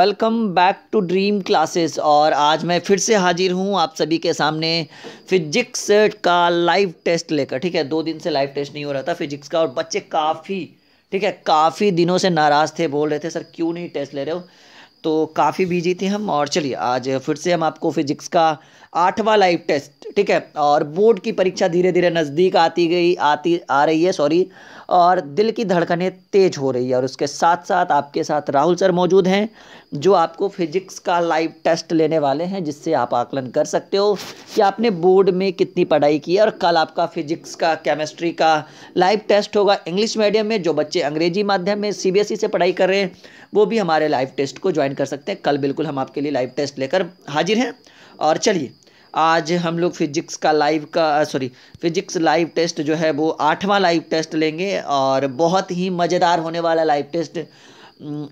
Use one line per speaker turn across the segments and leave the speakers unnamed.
welcome back to Dream Classes और आज मैं फिर से हाजिर हूँ आप सभी के सामने फिजिक्स का लाइव टेस्ट लेकर ठीक है दो दिन से लाइव टेस्ट नहीं हो रहा था फिजिक्स का और बच्चे काफ़ी ठीक है काफ़ी दिनों से नाराज़ थे बोल रहे थे सर क्यों नहीं टेस्ट ले रहे हो तो काफ़ी बिजी थे हम और चलिए आज फिर से हम आपको फिजिक्स का आठवां लाइव टेस्ट ठीक है और बोर्ड की परीक्षा धीरे धीरे नज़दीक आती गई आती आ रही है सॉरी और दिल की धड़कनें तेज़ हो रही है और उसके साथ साथ आपके साथ राहुल सर मौजूद हैं जो आपको फिजिक्स का लाइव टेस्ट लेने वाले हैं जिससे आप आकलन कर सकते हो कि आपने बोर्ड में कितनी पढ़ाई की है और कल आपका फिजिक्स का केमिस्ट्री का लाइव टेस्ट होगा इंग्लिश मीडियम में जो बच्चे अंग्रेजी माध्यम में सी e से पढ़ाई कर रहे हैं वो भी हमारे लाइव टेस्ट को ज्वाइन कर सकते हैं कल बिल्कुल हम आपके लिए लाइव टेस्ट लेकर हाजिर हैं और चलिए आज हम लोग फिजिक्स का लाइव का सॉरी फिजिक्स लाइव टेस्ट जो है वो आठवां लाइव टेस्ट लेंगे और बहुत ही मज़ेदार होने वाला लाइव टेस्ट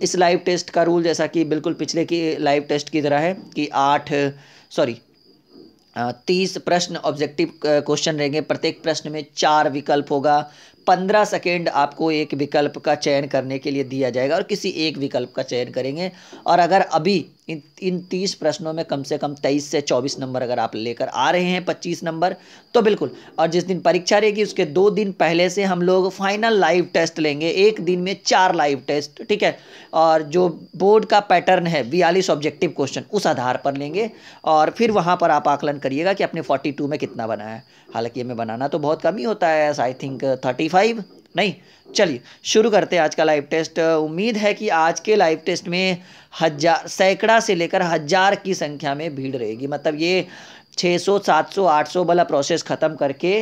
इस लाइव टेस्ट का रूल जैसा कि बिल्कुल पिछले की लाइव टेस्ट की तरह है कि आठ सॉरी तीस प्रश्न ऑब्जेक्टिव क्वेश्चन रहेंगे प्रत्येक प्रश्न में चार विकल्प होगा पंद्रह सेकेंड आपको एक विकल्प का चयन करने के लिए दिया जाएगा और किसी एक विकल्प का चयन करेंगे और अगर अभी इन इन तीस प्रश्नों में कम से कम तेईस से चौबीस नंबर अगर आप लेकर आ रहे हैं पच्चीस नंबर तो बिल्कुल और जिस दिन परीक्षा रहेगी उसके दो दिन पहले से हम लोग फाइनल लाइव टेस्ट लेंगे एक दिन में चार लाइव टेस्ट ठीक है और जो बोर्ड का पैटर्न है बयालीस ऑब्जेक्टिव क्वेश्चन उस आधार पर लेंगे और फिर वहाँ पर आप आकलन करिएगा कि आपने फोर्टी में कितना बनाया हालांकि हमें बनाना तो बहुत कम ही होता है आई थिंक थर्टी नहीं चलिए शुरू करते हैं आज का लाइव टेस्ट उम्मीद है कि आज के लाइव टेस्ट में हजार सैकड़ा से लेकर हजार की संख्या में भीड़ रहेगी मतलब ये 600 700 800 वाला प्रोसेस ख़त्म करके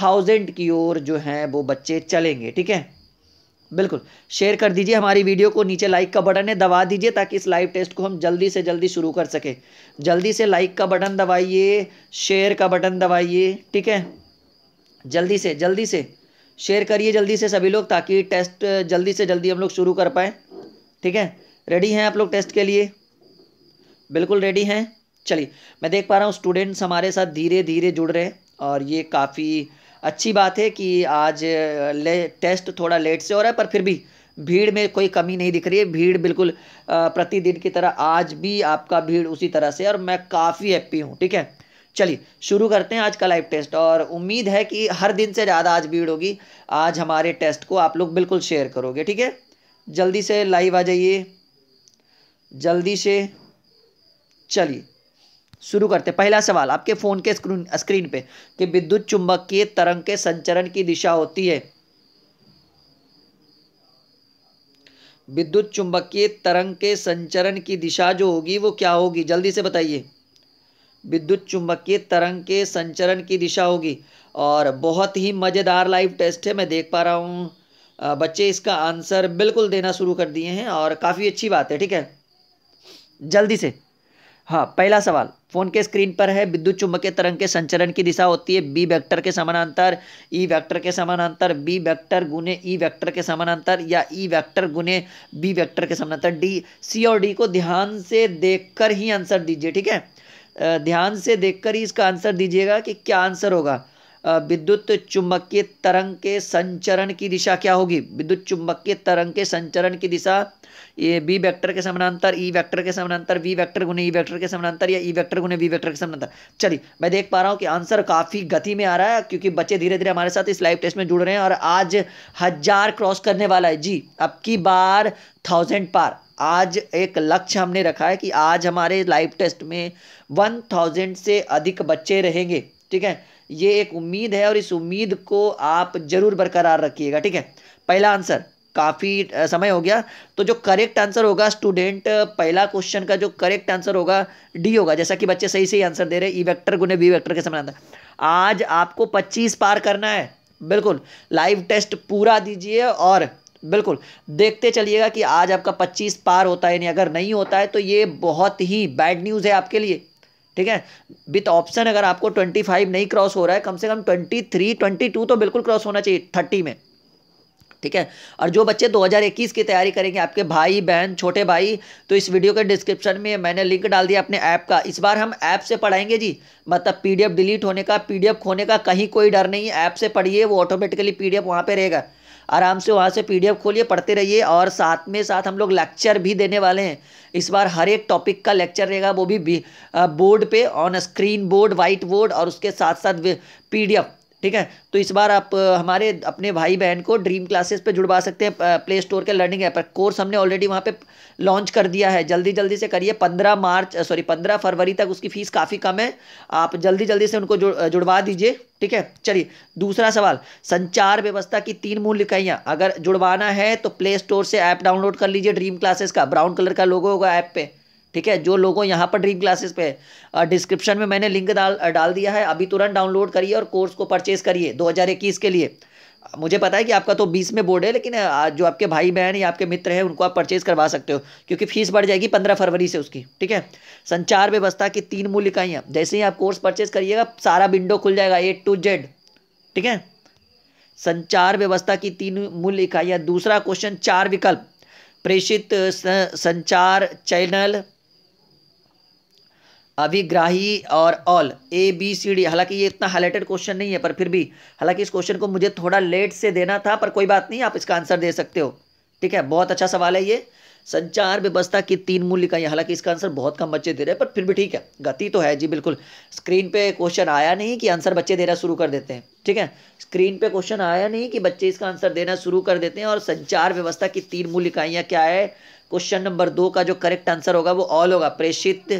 थाउजेंड की ओर जो हैं वो बच्चे चलेंगे ठीक है बिल्कुल शेयर कर दीजिए हमारी वीडियो को नीचे लाइक का बटन है दबा दीजिए ताकि इस लाइव टेस्ट को हम जल्दी से जल्दी शुरू कर सकें जल्दी से लाइक का बटन दबाइए शेयर का बटन दबाइए ठीक है जल्दी से जल्दी से शेयर करिए जल्दी से सभी लोग ताकि टेस्ट जल्दी से जल्दी हम लोग शुरू कर पाएँ ठीक है रेडी हैं आप लोग टेस्ट के लिए बिल्कुल रेडी हैं चलिए मैं देख पा रहा हूँ स्टूडेंट्स हमारे साथ धीरे धीरे जुड़ रहे हैं और ये काफ़ी अच्छी बात है कि आज ले टेस्ट थोड़ा लेट से हो रहा है पर फिर भी भीड़ में कोई कमी नहीं दिख रही है भीड़ बिल्कुल प्रतिदिन की तरह आज भी आपका भीड़ उसी तरह से और मैं काफ़ी हैप्पी हूँ ठीक है चलिए शुरू करते हैं आज का लाइव टेस्ट और उम्मीद है कि हर दिन से ज़्यादा आज भीड़ होगी आज हमारे टेस्ट को आप लोग बिल्कुल शेयर करोगे ठीक है जल्दी से लाइव आ जाइए जल्दी से चलिए शुरू करते पहला सवाल आपके फ़ोन के स्क्रीन स्क्रीन पे कि विद्युत चुंबकीय तरंग के संचरण की दिशा होती है विद्युत चुंबकीय तरंग के संचरण की दिशा जो होगी वो क्या होगी जल्दी से बताइए विद्युत चुंबकीय तरंग के संचरण की दिशा होगी और बहुत ही मज़ेदार लाइव टेस्ट है मैं देख पा रहा हूँ बच्चे इसका आंसर बिल्कुल देना शुरू कर दिए हैं और काफ़ी अच्छी बात है ठीक है जल्दी से हाँ पहला सवाल फोन के स्क्रीन पर है विद्युत चुंबकीय तरंग के संचरण की दिशा होती है बी वेक्टर के समानांतर ई e वेक्टर के समानांतर बी वेक्टर गुने ई e वेक्टर के समानांतर या ई e वेक्टर गुने बी वेक्टर के समानांतर डी सी और डी को ध्यान से देखकर ही आंसर दीजिए ठीक है ध्यान से देखकर ही इसका आंसर दीजिएगा कि क्या आंसर होगा विद्युत चुंबकीय तरंग के संचरण की दिशा क्या होगी विद्युत चुंबकीय तरंग के संचरण की दिशा ये बी वेक्टर के समानांतर ई e वेक्टर के समानांतर वी वेक्टर गुने ई e वेक्टर के समानांतर या ई e वेक्टर गुने वी वेक्टर के समानांतर चलिए मैं देख पा रहा हूँ कि आंसर काफ़ी गति में आ रहा है क्योंकि बच्चे धीरे धीरे हमारे साथ इस लाइव टेस्ट में जुड़ रहे हैं और आज हज़ार क्रॉस करने वाला है जी अब की बार थाउजेंड पार आज एक लक्ष्य हमने रखा है कि आज हमारे लाइव टेस्ट में वन थाउजेंड से अधिक बच्चे रहेंगे ठीक है ये एक उम्मीद है और इस उम्मीद को आप ज़रूर बरकरार रखिएगा ठीक है पहला आंसर काफ़ी समय हो गया तो जो करेक्ट आंसर होगा स्टूडेंट पहला क्वेश्चन का जो करेक्ट आंसर होगा डी होगा जैसा कि बच्चे सही सही आंसर दे रहे हैं ई e वेक्टर गुने बी वेक्टर के समान आज आपको पच्चीस पार करना है बिल्कुल लाइव टेस्ट पूरा दीजिए और बिल्कुल देखते चलिएगा कि आज आपका पच्चीस पार होता है नहीं अगर नहीं होता है तो ये बहुत ही बैड न्यूज़ है आपके लिए ठीक है विथ ऑप्शन अगर आपको ट्वेंटी फाइव नहीं क्रॉस हो रहा है कम से कम ट्वेंटी थ्री ट्वेंटी टू तो बिल्कुल क्रॉस होना चाहिए थर्टी में ठीक है और जो बच्चे 2021 की तैयारी करेंगे आपके भाई बहन छोटे भाई तो इस वीडियो के डिस्क्रिप्शन में मैंने लिंक डाल दिया अपने ऐप का इस बार हम ऐप से पढ़ाएंगे जी मतलब पीडीएफ डिलीट होने का पीडीएफ खोने का कहीं कोई डर नहीं ऐप से पढ़िए वो ऑटोमेटिकली पीडीएफ वहाँ पर रहेगा आराम से वहाँ से पी खोलिए पढ़ते रहिए और साथ में साथ हम लोग लेक्चर भी देने वाले हैं इस बार हर एक टॉपिक का लेक्चर रहेगा वो भी बोर्ड पे on screen board white board और उसके साथ साथ पीडीएफ ठीक है तो इस बार आप हमारे अपने भाई बहन को ड्रीम क्लासेस पे जुड़वा सकते हैं प्ले स्टोर के लर्निंग ऐप पर कोर्स हमने ऑलरेडी वहाँ पे लॉन्च कर दिया है जल्दी जल्दी से करिए पंद्रह मार्च सॉरी पंद्रह फरवरी तक उसकी फ़ीस काफ़ी कम है आप जल्दी जल्दी से उनको जुड़ जुड़वा दीजिए ठीक है चलिए दूसरा सवाल संचार व्यवस्था की तीन मूल इकाइयाँ अगर जुड़वाना है तो प्ले स्टोर से ऐप डाउनलोड कर लीजिए ड्रीम क्लासेस का ब्राउन कलर का लोगो होगा ऐप पर ठीक है जो लोगों यहाँ पर ड्रीम क्लासेस पे डिस्क्रिप्शन में मैंने लिंक डाल डाल दिया है अभी तुरंत डाउनलोड करिए और कोर्स को परचेज करिए 2021 के लिए मुझे पता है कि आपका तो बीस में बोर्ड है लेकिन जो आपके भाई बहन या आपके मित्र हैं उनको आप परचेज करवा सकते हो क्योंकि फीस बढ़ जाएगी पंद्रह फरवरी से उसकी ठीक है संचार व्यवस्था की तीन मूल इकाइयाँ जैसे ही आप कोर्स परचेज करिएगा सारा विंडो खुल जाएगा ए टू जेड ठीक है संचार व्यवस्था की तीन मूल इकाइयाँ दूसरा क्वेश्चन चार विकल्प प्रेषित संचार चैनल अभिग्राही और all A B C D हालांकि ये इतना हाईलाइटेड क्वेश्चन नहीं है पर फिर भी हालांकि इस क्वेश्चन को मुझे थोड़ा लेट से देना था पर कोई बात नहीं आप इसका आंसर दे सकते हो ठीक है बहुत अच्छा सवाल है ये संचार व्यवस्था की तीन मूल इकाई हालांकि इसका आंसर बहुत कम बच्चे दे रहे हैं पर फिर भी ठीक है गति तो है जी बिल्कुल स्क्रीन पे क्वेश्चन आया नहीं कि आंसर बच्चे देना शुरू कर देते हैं ठीक है स्क्रीन पे क्वेश्चन आया नहीं कि बच्चे इसका आंसर देना शुरू कर देते हैं और संचार व्यवस्था की तीन मूल इकाइयाँ क्या है क्वेश्चन नंबर दो का जो करेक्ट आंसर होगा वो ऑल होगा प्रेषित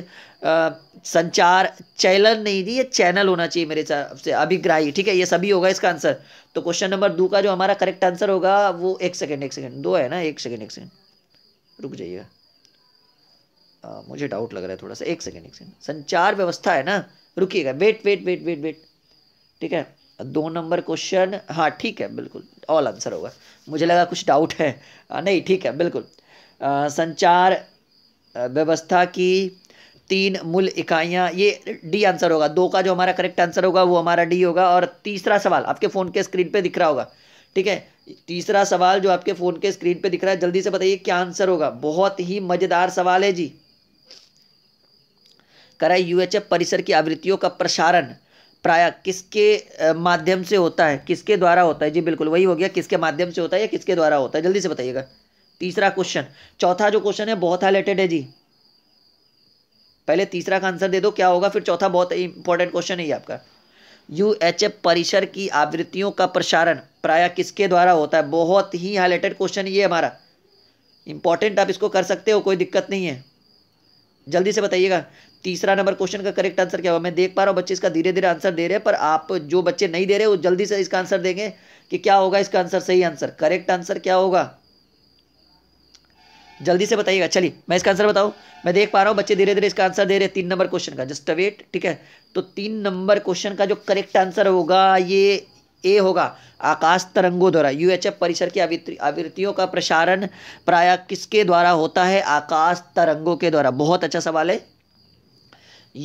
संचार चैनल नहीं थी ये चैनल होना चाहिए मेरे हिसाब से अभिग्राही ठीक है ये सभी होगा इसका आंसर तो क्वेश्चन नंबर दो का जो हमारा करेक्ट आंसर होगा वो एक सेकेंड एक सेकेंड दो है ना एक सेकेंड एक सेकेंड रुक जाइएगा मुझे डाउट लग रहा है थोड़ा सा एक सेकेंड एक सेकेंड संचार व्यवस्था है ना रुकिएगा wait wait wait wait wait ठीक है दो नंबर क्वेश्चन हाँ ठीक है बिल्कुल ऑल आंसर होगा मुझे लगा कुछ डाउट है आ, नहीं ठीक है बिल्कुल आ, संचार व्यवस्था की तीन मूल इकाइयाँ ये डी आंसर होगा दो का जो हमारा करेक्ट आंसर होगा वो हमारा डी होगा और तीसरा सवाल आपके फ़ोन के स्क्रीन पे दिख रहा होगा ठीक है तीसरा सवाल जो आपके फ़ोन के स्क्रीन पे दिख रहा है जल्दी से बताइए क्या आंसर होगा बहुत ही मज़ेदार सवाल है जी करा यूएचएफ परिसर की आवृत्तियों का प्रसारण प्राय किसके माध्यम से होता है किसके द्वारा होता है जी बिल्कुल वही हो गया किसके माध्यम से होता है या किसके द्वारा होता है जल्दी से बताइएगा तीसरा क्वेश्चन चौथा जो क्वेश्चन है बहुत हाईलाइटेड है जी पहले तीसरा का आंसर दे दो क्या होगा फिर चौथा बहुत इंपॉर्टेंट क्वेश्चन है ये आपका यू एच एफ परिसर की आवृत्तियों का प्रसारण प्राय किसके द्वारा होता है बहुत ही हाईलाइटेड क्वेश्चन ये हमारा इंपॉर्टेंट आप इसको कर सकते हो कोई दिक्कत नहीं है जल्दी से बताइएगा तीसरा नंबर क्वेश्चन का करेक्ट आंसर क्या होगा मैं देख पा रहा हूँ बच्चे इसका धीरे धीरे आंसर दे रहे हैं पर आप जो बच्चे नहीं दे रहे वो जल्दी से इसका आंसर देंगे कि क्या होगा इसका आंसर सही आंसर करेक्ट आंसर क्या होगा जल्दी से बताइएगा चलिए मैं इसका आंसर बताऊँ मैं देख पा रहा हूँ बच्चे धीरे धीरे इसका आंसर दे रहे हैं तीन नंबर क्वेश्चन का जस्ट वेट ठीक है तो तीन नंबर क्वेश्चन का जो करेक्ट आंसर होगा ये ए होगा आकाश तरंगों द्वारा यूएचएफ परिसर की आवृत्तियों का प्रसारण प्राय किसके द्वारा होता है आकाश तरंगों के द्वारा बहुत अच्छा सवाल है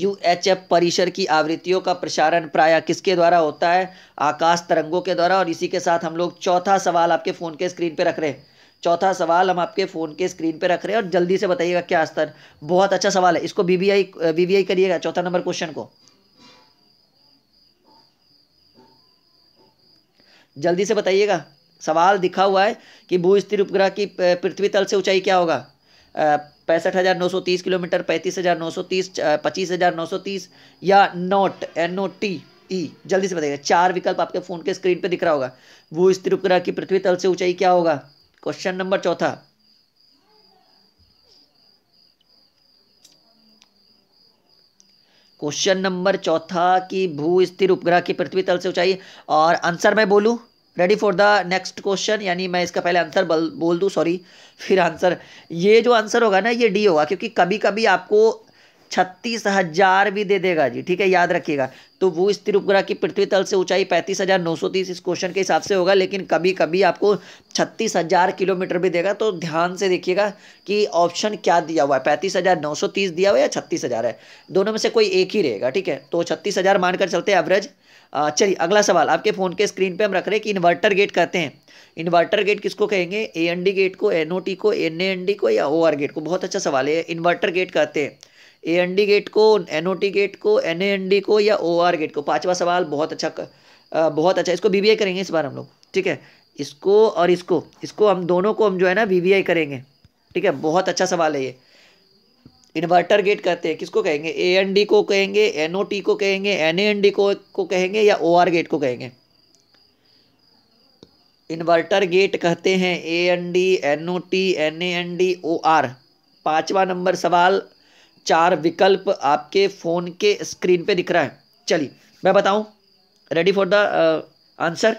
यूएचएफ परिसर की आवृत्तियों का प्रसारण प्राय किसके द्वारा होता है आकाश तरंगों के द्वारा और इसी के साथ हम लोग चौथा सवाल आपके फ़ोन के स्क्रीन पर रख रहे हैं चौथा सवाल हम आपके फ़ोन के स्क्रीन पर रख रहे हैं और जल्दी से बताइएगा क्या स्तर बहुत अच्छा सवाल है इसको बीबीआई बीबीआई करिएगा चौथा नंबर क्वेश्चन को जल्दी से बताइएगा सवाल दिखा हुआ है कि भू स्थिर उपग्रह की पृथ्वी तल से ऊंचाई क्या होगा पैंसठ हज़ार नौ सौ तीस किलोमीटर पैंतीस हज़ार नौ सौ तीस पच्चीस हज़ार नौ सौ तीस या note N O T E जल्दी से बताइएगा चार विकल्प आपके फ़ोन के स्क्रीन पर दिख रहा होगा भू स्थिर उपग्रह की पृथ्वी तल से ऊंचाई क्या होगा क्वेश्चन नंबर चौथा क्वेश्चन नंबर चौथा कि भू स्थिर उपग्रह की पृथ्वी तल से ऊंचाई और आंसर मैं बोलूँ ready for the next question यानी मैं इसका पहले आंसर बोल दूँ सॉरी फिर आंसर ये जो आंसर होगा ना ये डी होगा क्योंकि कभी कभी आपको छत्तीस हजार भी दे देगा जी ठीक है याद रखिएगा तो वो इस त्रिपुरा की पृथ्वी तल से ऊंचाई पैंतीस हजार नौ सौ तीस इस क्वेश्चन के हिसाब से होगा लेकिन कभी कभी आपको छत्तीस हजार किलोमीटर भी देगा तो ध्यान से देखिएगा कि ऑप्शन क्या दिया हुआ है पैंतीस हजार नौ सौ तीस दिया हुआ है या छत्तीस हजार है दोनों में से कोई एक ही रहेगा ठीक है तो छत्तीस हजार मानकर चलते हैं एवरेज चलिए अगला सवाल आपके फ़ोन के स्क्रीन पे हम रख रहे हैं कि इन्वर्टर गेट कहते हैं इन्वर्टर गेट किसको कहेंगे ए एन डी गेट को एन ओ टी को एन ए एन डी को या ओ आर गेट को बहुत अच्छा सवाल है इन्वर्टर गेट कहते हैं ए एन डी गेट को एन ओ टी गेट को एन ए एन डी को या ओ आर गेट को पांचवा सवाल बहुत अच्छा आ, बहुत अच्छा इसको बी बी आई करेंगे इस बार हम लोग ठीक है इसको और इसको इसको हम दोनों को हम जो है ना बी बी आई करेंगे ठीक है बहुत अच्छा सवाल है ये इन्वर्टर गेट कहते हैं किसको कहेंगे ए एन डी को कहेंगे एन ओ टी को कहेंगे एन ए एन डी को को कहेंगे या ओ आर गेट को कहेंगे इन्वर्टर गेट कहते हैं A N D N O T N A N D O R पाँचवा नंबर सवाल चार विकल्प आपके फ़ोन के स्क्रीन पे दिख रहा है चलिए मैं बताऊं रेडी फॉर द आंसर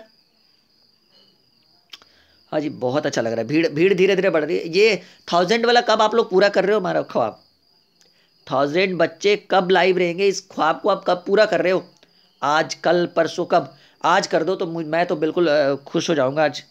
हाँ जी बहुत अच्छा लग रहा है भीड़ भीड़ धीरे धीरे बढ़ रही है ये थाउजेंड वाला कब आप लोग पूरा कर रहे हो हमारा ख्वाब थाउजेंड बच्चे कब लाइव रहेंगे इस ख्वाब को आप कब पूरा कर रहे हो आज कल परसों कब आज कर दो तो मैं तो बिल्कुल uh, खुश हो जाऊंगा आज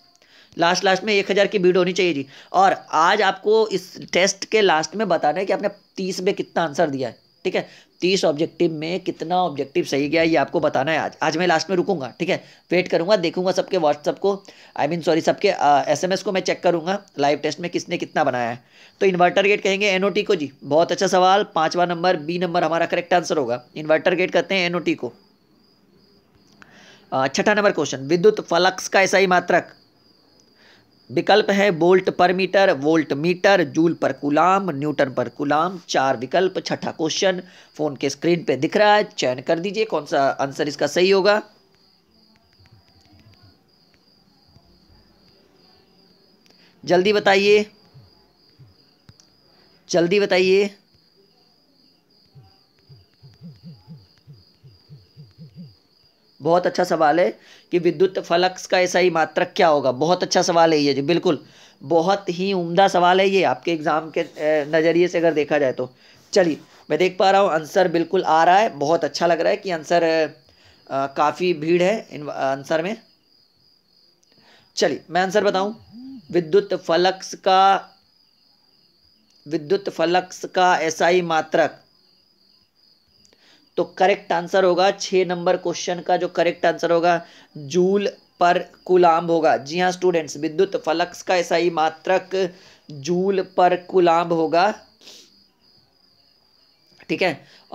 लास्ट लास्ट में एक हज़ार की भीड़ होनी चाहिए जी और आज आपको इस टेस्ट के लास्ट में बताना है कि आपने तीस में कितना आंसर दिया है ठीक है तीस ऑब्जेक्टिव में कितना ऑब्जेक्टिव सही गया ये आपको बताना है आज आज मैं लास्ट में रुकूंगा ठीक है वेट करूंगा देखूंगा सबके व्हाट्सअप को आई मीन सॉरी सबके एस एम एस को मैं चेक करूंगा लाइव टेस्ट में किसने कितना बनाया है तो इन्वर्टर गेट कहेंगे टी को जी बहुत अच्छा सवाल पाँचवा नंबर बी नंबर हमारा करेक्ट आंसर होगा इन्वर्टर गेट कहते हैं टी को छठा नंबर क्वेश्चन विद्युत फलक्स का ऐसा ही मात्रक विकल्प है volt per metre volt metre joule पर कुलाम न्यूटन पर कुलाम चार विकल्प छठा क्वेश्चन फोन के स्क्रीन पे दिख रहा है चयन कर दीजिए कौन सा आंसर इसका सही होगा जल्दी बताइए जल्दी बताइए बहुत अच्छा सवाल है कि विद्युत फलक्स का ऐसा ही मात्रक क्या होगा बहुत अच्छा सवाल है ये जी बिल्कुल बहुत ही उम्दा सवाल है ये आपके एग्ज़ाम के नज़रिए से अगर देखा जाए तो चलिए मैं देख पा रहा हूँ आंसर बिल्कुल आ रहा है बहुत अच्छा लग रहा है कि आंसर काफ़ी भीड़ है इन आंसर में चलिए मैं आंसर बताऊँ विद्युत फलक्स का विद्युत फलक्स का ऐसा ही मात्रक तो करेक्ट आंसर होगा छः नंबर क्वेश्चन का जो करेक्ट आंसर होगा जूल पर कुलाम होगा जी हाँ स्टूडेंट्स विद्युत फलक्स का ऐसा ही मात्रक जूल पर कुलाम होगा ठीक है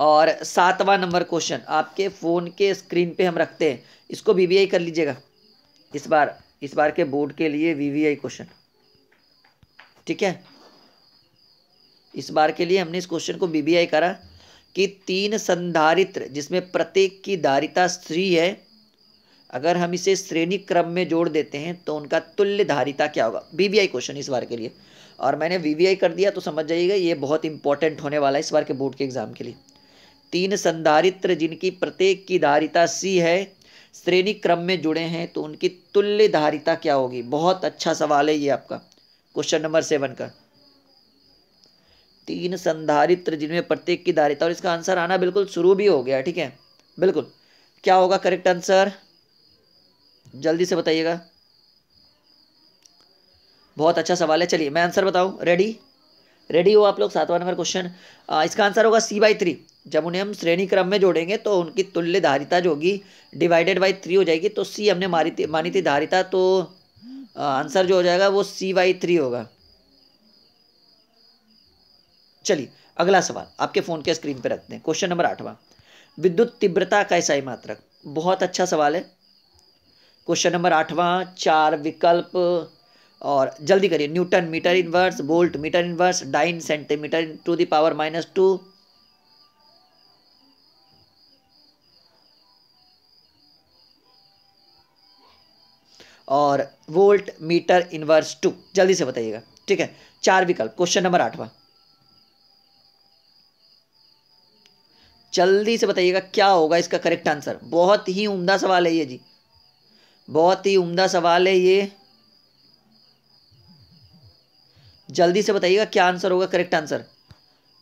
और सातवां नंबर क्वेश्चन आपके फ़ोन के स्क्रीन पे हम रखते हैं इसको वीवीआई कर लीजिएगा इस बार इस बार के बोर्ड के लिए वीवीआई क्वेश्चन ठीक है इस बार के लिए हमने इस क्वेश्चन को वीवीआई करा कि तीन संधारित्र जिसमें प्रत्येक की धारिता स्त्री है अगर हम इसे श्रेणी क्रम में जोड़ देते हैं तो उनका तुल्य धारिता क्या होगा बीबीआई क्वेश्चन इस बार के लिए और मैंने वीवीआई कर दिया तो समझ जाइएगा ये बहुत इंपॉर्टेंट होने वाला है इस बार के बोर्ड के एग्जाम के लिए तीन संधारित्र जिनकी प्रत्येक की धारिता सी है श्रेणी क्रम में जुड़े हैं तो उनकी तुल्य धारिता क्या होगी बहुत अच्छा सवाल है ये आपका क्वेश्चन नंबर सेवन का तीन संधारित्र जिनमें प्रत्येक की धारिता और इसका आंसर आना बिल्कुल शुरू भी हो गया ठीक है बिल्कुल क्या होगा करेक्ट आंसर जल्दी से बताइएगा बहुत अच्छा सवाल है चलिए मैं आंसर बताऊं रेडी रेडी हो आप लोग सातवां नंबर क्वेश्चन इसका आंसर होगा सी बाई थ्री जब उन्हें हम श्रेणी क्रम में जोड़ेंगे तो उनकी तुल्य धारिता जो होगी डिवाइडेड बाई थ्री हो जाएगी तो सी हमने मारी थी मानी थी धारिता तो आंसर जो हो जाएगा वो सी बाई थ्री होगा चलिए अगला सवाल आपके फ़ोन के स्क्रीन पर रखते हैं क्वेश्चन नंबर आठवां विद्युत तीव्रता का ईसाई मात्रक बहुत अच्छा सवाल है क्वेश्चन नंबर आठवां चार विकल्प और जल्दी करिए newton metre inverse volt metre inverse dyne centimetre to the power minus two और वोल्ट मीटर इनवर्स टू जल्दी से बताइएगा ठीक है चार विकल्प क्वेश्चन नंबर आठवां जल्दी से बताइएगा क्या होगा इसका करेक्ट आंसर बहुत ही उम्दा सवाल है ये जी बहुत ही उम्दा सवाल है ये जल्दी से बताइएगा क्या आंसर होगा करेक्ट आंसर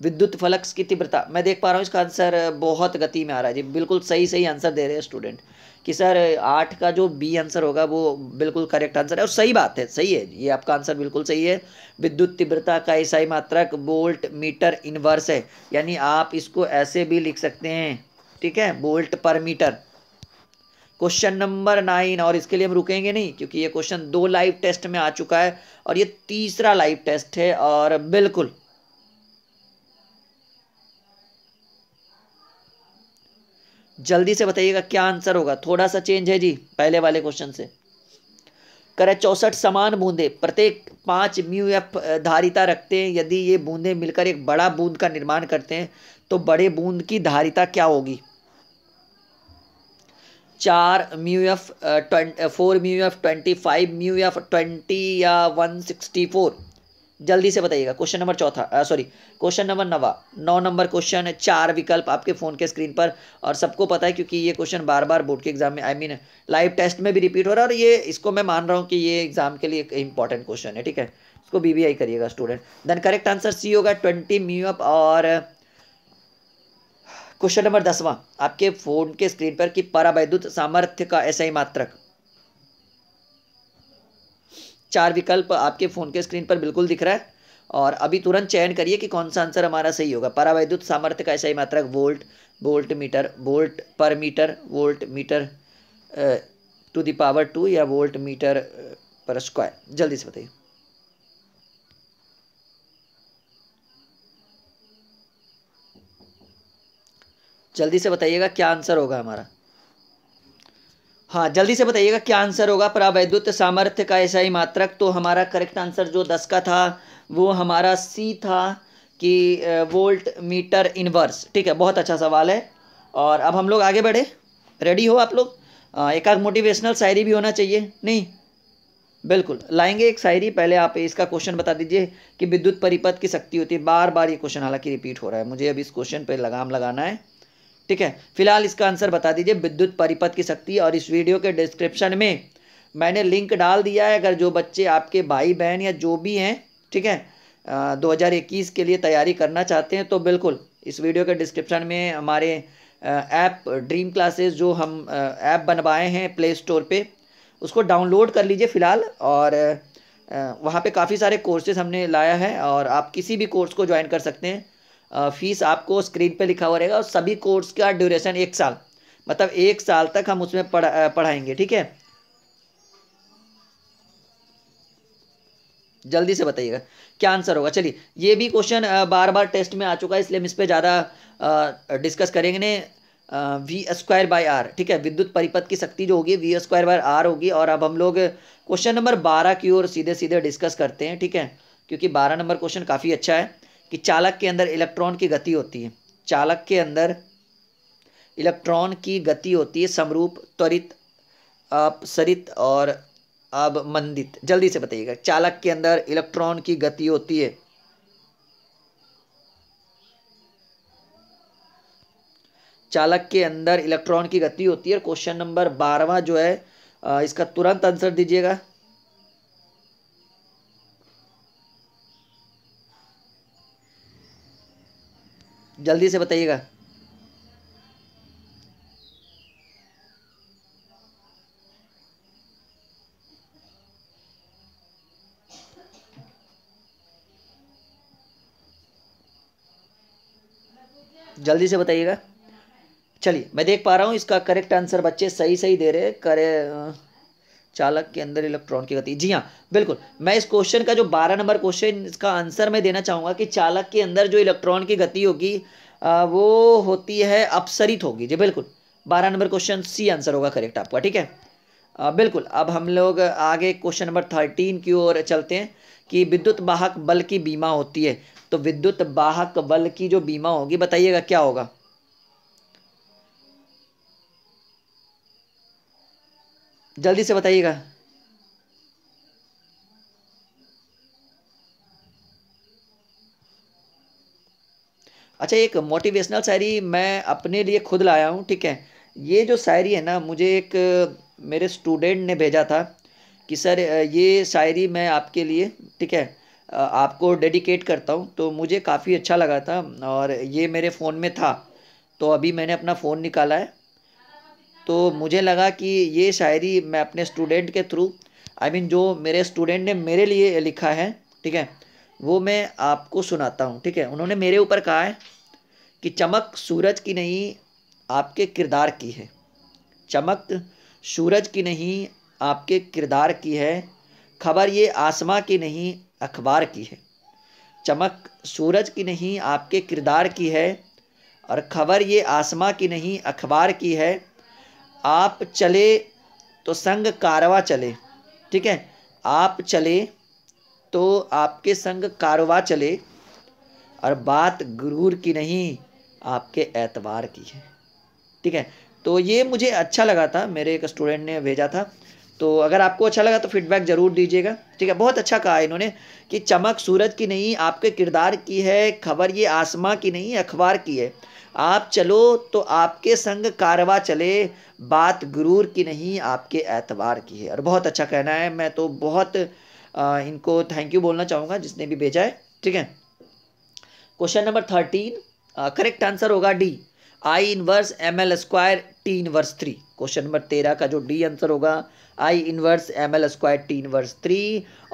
विद्युत फलक्स की तीव्रता मैं देख पा रहा हूँ इसका आंसर बहुत गति में आ रहा है जी बिल्कुल सही सही आंसर दे रहे हैं स्टूडेंट कि सर आठ का जो बी आंसर होगा वो बिल्कुल करेक्ट आंसर है और सही बात है सही है ये आपका आंसर बिल्कुल सही है विद्युत तीव्रता का ईसाई मात्रक बोल्ट मीटर इनवर्स है यानी आप इसको ऐसे भी लिख सकते हैं ठीक है बोल्ट पर मीटर क्वेश्चन नंबर नाइन और इसके लिए हम रुकेंगे नहीं क्योंकि ये क्वेश्चन दो लाइव टेस्ट में आ चुका है और ये तीसरा लाइव टेस्ट है और बिल्कुल जल्दी से बताइएगा क्या आंसर होगा थोड़ा सा चेंज है जी पहले वाले क्वेश्चन से करे चौसठ समान बूंदे प्रत्येक पांच म्यू एफ धारिता रखते हैं यदि ये बूंदे मिलकर एक बड़ा बूंद का निर्माण करते हैं तो बड़े बूंद की धारिता क्या होगी चार mu F twenty four mu F twenty five mu F twenty या वन सिक्सटी फोर जल्दी से बताइएगा क्वेश्चन नंबर चौथा सॉरी क्वेश्चन नंबर नवा नौ नंबर क्वेश्चन चार विकल्प आपके फ़ोन के स्क्रीन पर और सबको पता है क्योंकि ये क्वेश्चन बार बार बोर्ड के एग्जाम में आई मीन लाइव टेस्ट में भी रिपीट हो रहा है और ये इसको मैं मान रहा हूँ कि ये एग्जाम के लिए एक इंपॉर्टेंट क्वेश्चन है ठीक है इसको बी करिएगा student then correct answer C होगा ट्वेंटी म्यू अप और क्वेश्चन नंबर दसवां आपके फ़ोन के स्क्रीन पर कि परावैद्युत सामर्थ्य का ऐसा ही मात्रक चार विकल्प आपके फ़ोन के स्क्रीन पर बिल्कुल दिख रहा है और अभी तुरंत चयन करिए कि कौन सा आंसर हमारा सही होगा परावैद्युत सामर्थ्य का ऐसा ही मात्रक volt volt metre volt per metre volt metre to the power two या वोल्ट मीटर पर स्क्वायर जल्दी से बताइए जल्दी से बताइएगा क्या आंसर होगा हमारा हाँ जल्दी से बताइएगा क्या आंसर होगा प्रावैद्युत सामर्थ्य का ऐसा ही मात्रक तो हमारा करेक्ट आंसर जो दस का था वो हमारा सी था कि वोल्ट मीटर इनवर्स ठीक है बहुत अच्छा सवाल है और अब हम लोग आगे बढ़े रेडी हो आप लोग एक आध मोटिवेशनल शायरी भी होना चाहिए नहीं बिल्कुल लाएंगे एक शायरी पहले आप इसका क्वेश्चन बता दीजिए कि विद्युत परिपथ की शक्ति होती है बार बार ये क्वेश्चन हालांकि रिपीट हो रहा है मुझे अब इस क्वेश्चन पर लगाम लगाना है ठीक है फिलहाल इसका आंसर बता दीजिए विद्युत परिपथ की शक्ति और इस वीडियो के डिस्क्रिप्शन में मैंने लिंक डाल दिया है अगर जो बच्चे आपके भाई बहन या जो भी हैं ठीक है दो हज़ार इक्कीस के लिए तैयारी करना चाहते हैं तो बिल्कुल इस वीडियो के डिस्क्रिप्शन में हमारे ऐप ड्रीम क्लासेस जो हम ऐप बनवाए हैं प्ले स्टोर पे उसको डाउनलोड कर लीजिए फ़िलहाल और वहाँ पे काफ़ी सारे कोर्सेज हमने लाया है और आप किसी भी कोर्स को ज्वाइन कर सकते हैं फ़ीस आपको स्क्रीन पे लिखा हुआ रहेगा और सभी कोर्स का ड्यूरेशन एक साल मतलब एक साल तक हम उसमें पढ़ा पढ़ाएंगे ठीक है जल्दी से बताइएगा क्या आंसर होगा चलिए ये भी क्वेश्चन बार बार टेस्ट में आ चुका है इसलिए हम इस पर ज़्यादा डिस्कस करेंगे ने वी स्क्वायर बाय आर ठीक है विद्युत परिपथ की शक्ति जो होगी वी स्क्वायर बाय आर होगी और अब हम लोग क्वेश्चन नंबर बारह की ओर सीधे सीधे डिस्कस करते हैं ठीक है क्योंकि बारह नंबर क्वेश्चन काफ़ी अच्छा है कि चालक के अंदर इलेक्ट्रॉन की गति होती है चालक के अंदर इलेक्ट्रॉन की गति होती है समरूप त्वरित सरित और अब मंदित जल्दी से बताइएगा चालक के अंदर इलेक्ट्रॉन की गति होती है चालक के अंदर इलेक्ट्रॉन की गति होती है क्वेश्चन नंबर बारवा जो है इसका तुरंत आंसर दीजिएगा जल्दी से बताइएगा जल्दी से बताइएगा चलिए मैं देख पा रहा हूँ इसका करेक्ट आंसर बच्चे सही सही दे रहे करे चालक के अंदर इलेक्ट्रॉन की गति जी हाँ बिल्कुल मैं इस क्वेश्चन का जो बारह नंबर क्वेश्चन इसका आंसर मैं देना चाहूँगा कि चालक के अंदर जो इलेक्ट्रॉन की गति होगी वो होती है अपसरित होगी जी बिल्कुल बारह नंबर क्वेश्चन सी आंसर होगा करेक्ट आपका ठीक है आ, बिल्कुल अब हम लोग आगे क्वेश्चन नंबर थर्टीन की ओर चलते हैं कि विद्युत वाहक बल की बीमा होती है तो विद्युत वाहक बल की जो बीमा होगी बताइएगा क्या होगा जल्दी से बताइएगा अच्छा एक मोटिवेशनल शायरी मैं अपने लिए खुद लाया हूँ ठीक है ये जो शायरी है ना मुझे एक मेरे स्टूडेंट ने भेजा था कि सर ये शायरी मैं आपके लिए ठीक है आपको डेडिकेट करता हूँ तो मुझे काफ़ी अच्छा लगा था और ये मेरे फ़ोन में था तो अभी मैंने अपना फ़ोन निकाला है तो मुझे लगा कि ये शायरी मैं अपने स्टूडेंट के through I I mean mean, जो मेरे स्टूडेंट ने मेरे लिए लिखा है ठीक है वो मैं आपको सुनाता हूँ ठीक है उन्होंने मेरे ऊपर कहा है कि चमक सूरज की नहीं आपके किरदार की है चमक सूरज की नहीं आपके किरदार की है खबर ये आसमां की नहीं अखबार की है चमक सूरज की नहीं आपके किरदार की है और खबर ये आसमां की नहीं अखबार की है आप चले तो संग कारवा चले ठीक है आप चले तो आपके संग कारवा चले और बात गुरूर की नहीं आपके एतवार की है ठीक है तो ये मुझे अच्छा लगा था मेरे एक स्टूडेंट ने भेजा था तो अगर आपको अच्छा लगा तो फीडबैक ज़रूर दीजिएगा ठीक है बहुत अच्छा कहा इन्होंने कि चमक सूरज की नहीं आपके किरदार की है खबर ये आसमां की नहीं अखबार की है आप चलो तो आपके संग कारवा चले बात गुरूर की नहीं आपके एतवार की है और बहुत अच्छा कहना है मैं तो बहुत आ, इनको थैंक यू बोलना चाहूँगा जिसने भी भेजा है ठीक है question number thirteen correct answer होगा D I inverse M L square T inverse three question number तेरह का जो डी आंसर होगा I inverse M L square T inverse three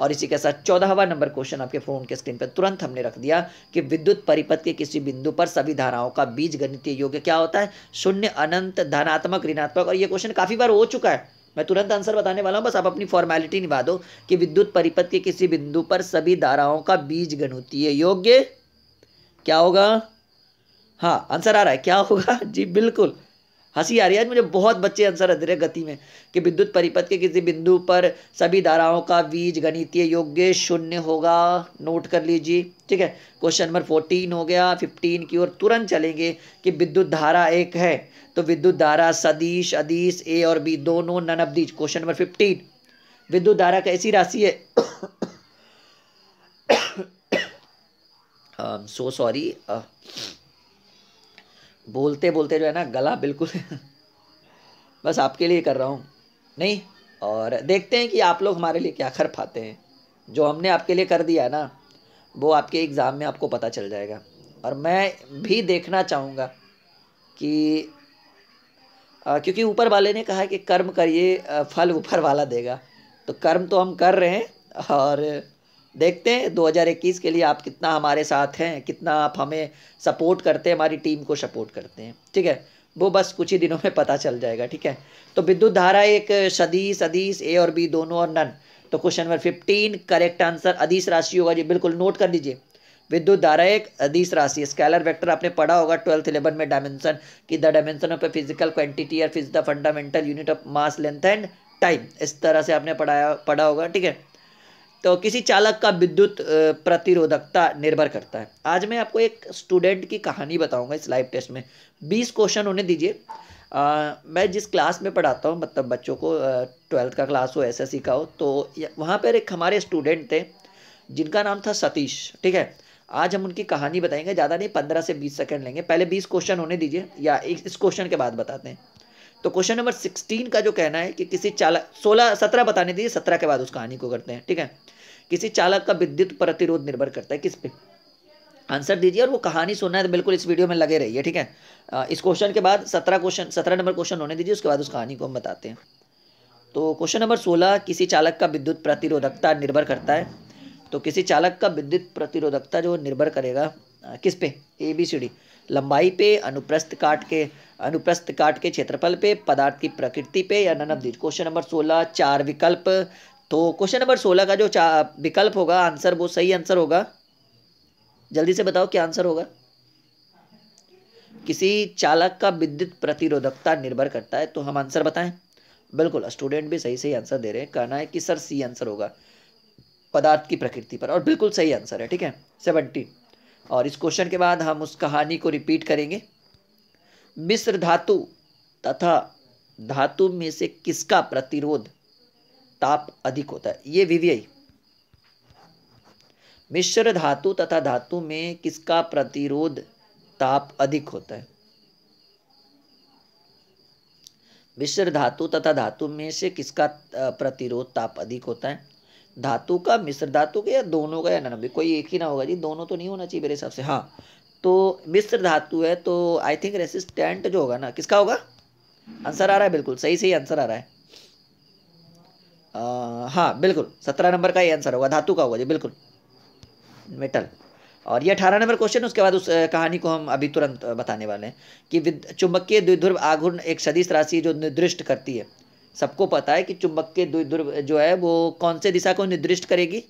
और इसी के साथ चौदहवा नंबर क्वेश्चन आपके फोन के स्क्रीन पर तुरंत हमने रख दिया कि विद्युत परिपथ के किसी बिंदु पर सभी धाराओं का बीज गणितीय योग्य क्या होता है शून्य अनंत धनात्मक ऋणात्मक और ये क्वेश्चन काफ़ी बार हो चुका है मैं तुरंत आंसर बताने वाला हूँ बस आप अपनी फॉर्मेलिटी निभा दो कि विद्युत परिपथ के किसी बिंदु पर सभी धाराओं का बीज गणुतीय योग्य क्या होगा हाँ आंसर आ रहा है क्या होगा जी बिल्कुल हंसी आ रही है आज मुझे बहुत बच्चे आंसर अधरे गति में कि विद्युत परिपथ के किसी बिंदु पर सभी धाराओं का बीज गणितीय योग्य शून्य होगा नोट कर लीजिए ठीक है क्वेश्चन नंबर फोर्टीन हो गया फिफ्टीन की ओर तुरंत चलेंगे कि विद्युत धारा एक है तो विद्युत धारा सदीश अदीश ए और बी दोनों none none of these question number fifteen विद्युत धारा का ऐसी राशि है सो सॉरी हाँ, बोलते बोलते जो है ना गला बिल्कुल बस आपके लिए कर रहा हूँ नहीं और देखते हैं कि आप लोग हमारे लिए क्या कर पाते हैं जो हमने आपके लिए कर दिया है ना वो आपके एग्ज़ाम में आपको पता चल जाएगा और मैं भी देखना चाहूँगा कि आ, क्योंकि ऊपर वाले ने कहा है कि कर्म करिए फल ऊपर वाला देगा तो कर्म तो हम कर रहे हैं और देखते हैं 2021 के लिए आप कितना हमारे साथ हैं कितना आप हमें सपोर्ट करते हैं हमारी टीम को सपोर्ट करते हैं ठीक है वो बस कुछ ही दिनों में पता चल जाएगा ठीक है तो विद्युत धारा एक सदीस अदीस ए और बी दोनों और नन तो question number fifteen correct answer अधिस राशि होगा जी बिल्कुल नोट कर लीजिए विद्युत धारा एक अधिस राशि स्केलर वेक्टर आपने पढ़ा होगा ट्वेल्थ इलेवन में डायमेंशन की the dimension of a physical quantity और फिज the fundamental unit of mass length and time इस तरह से आपने पढ़ाया पढ़ा होगा ठीक है तो किसी चालक का विद्युत प्रतिरोधकता निर्भर करता है आज मैं आपको एक स्टूडेंट की कहानी बताऊंगा इस लाइव टेस्ट में बीस क्वेश्चन उन्हें दीजिए मैं जिस क्लास में पढ़ाता हूँ मतलब बच्चों को ट्वेल्थ का क्लास हो एस का हो तो वहाँ पर एक हमारे स्टूडेंट थे जिनका नाम था सतीश ठीक है आज हम उनकी कहानी बताएंगे ज़्यादा नहीं पंद्रह से बीस सेकेंड लेंगे पहले बीस क्वेश्चन होने दीजिए या इस क्वेश्चन के बाद बताते हैं तो क्वेश्चन नंबर सिक्सटीन का जो कहना है कि किसी चालक सोलह सत्रह बताने दीजिए सत्रह के बाद उस कहानी को करते हैं ठीक है किसी चालक का विद्युत प्रतिरोध निर्भर करता है किस पे आंसर दीजिए और वो कहानी सुनना है तो बिल्कुल इस वीडियो में लगे रहिए ठीक है इस क्वेश्चन के बाद सत्रह क्वेश्चन सत्रह नंबर क्वेश्चन होने दीजिए उसके बाद उस कहानी को हम बताते हैं तो क्वेश्चन नंबर सोलह किसी चालक का विद्युत प्रतिरोधकता निर्भर करता है तो किसी चालक का विद्युत प्रतिरोधकता जो निर्भर करेगा किस पे ए बी सी डी लंबाई पे अनुप्रस्थ काट के अनुप्रस्थ काट के क्षेत्रफल पे पदार्थ की प्रकृति पे या नन ऑफ क्वेश्चन नंबर सोलह चार विकल्प तो क्वेश्चन नंबर सोलह का जो विकल्प होगा आंसर वो सही आंसर होगा जल्दी से बताओ क्या आंसर होगा किसी चालक का विद्युत प्रतिरोधकता निर्भर करता है तो हम आंसर बताएं बिल्कुल स्टूडेंट भी सही सही आंसर दे रहे हैं कहना है कि सर सी आंसर होगा पदार्थ की प्रकृति पर और बिल्कुल सही आंसर है ठीक है सेवेंटी और इस क्वेश्चन के बाद हम उस कहानी को रिपीट करेंगे मिश्र धातु तथा धातु में से किसका प्रतिरोध ताप अधिक होता है ये वीवीआई मिश्र धातु तथा धातु में किसका प्रतिरोध ताप अधिक होता है मिश्र धातु तथा धातु में से किसका प्रतिरोध ताप अधिक होता है धातु का मिश्र धातु का या दोनों का या भी कोई एक ही ना होगा जी दोनों तो नहीं होना चाहिए मेरे हिसाब से हाँ तो मिश्र धातु है तो आई थिंक रेसिस्टेंट जो होगा ना किसका होगा आंसर आ रहा है बिल्कुल सही सही आंसर आ रहा है हाँ बिल्कुल सत्रह नंबर का ही आंसर होगा धातु का होगा जी बिल्कुल मेटल और ये अठारह नंबर क्वेश्चन उसके बाद उस कहानी को हम अभी तुरंत बताने वाले हैं कि चुंबकीय द्विध्रुव आघूर्ण एक सदिश राशि जो निर्दिष्ट करती है सबको पता है कि चुंबकीय द्विध्रुव जो है वो कौन से दिशा को निर्दिष्ट करेगी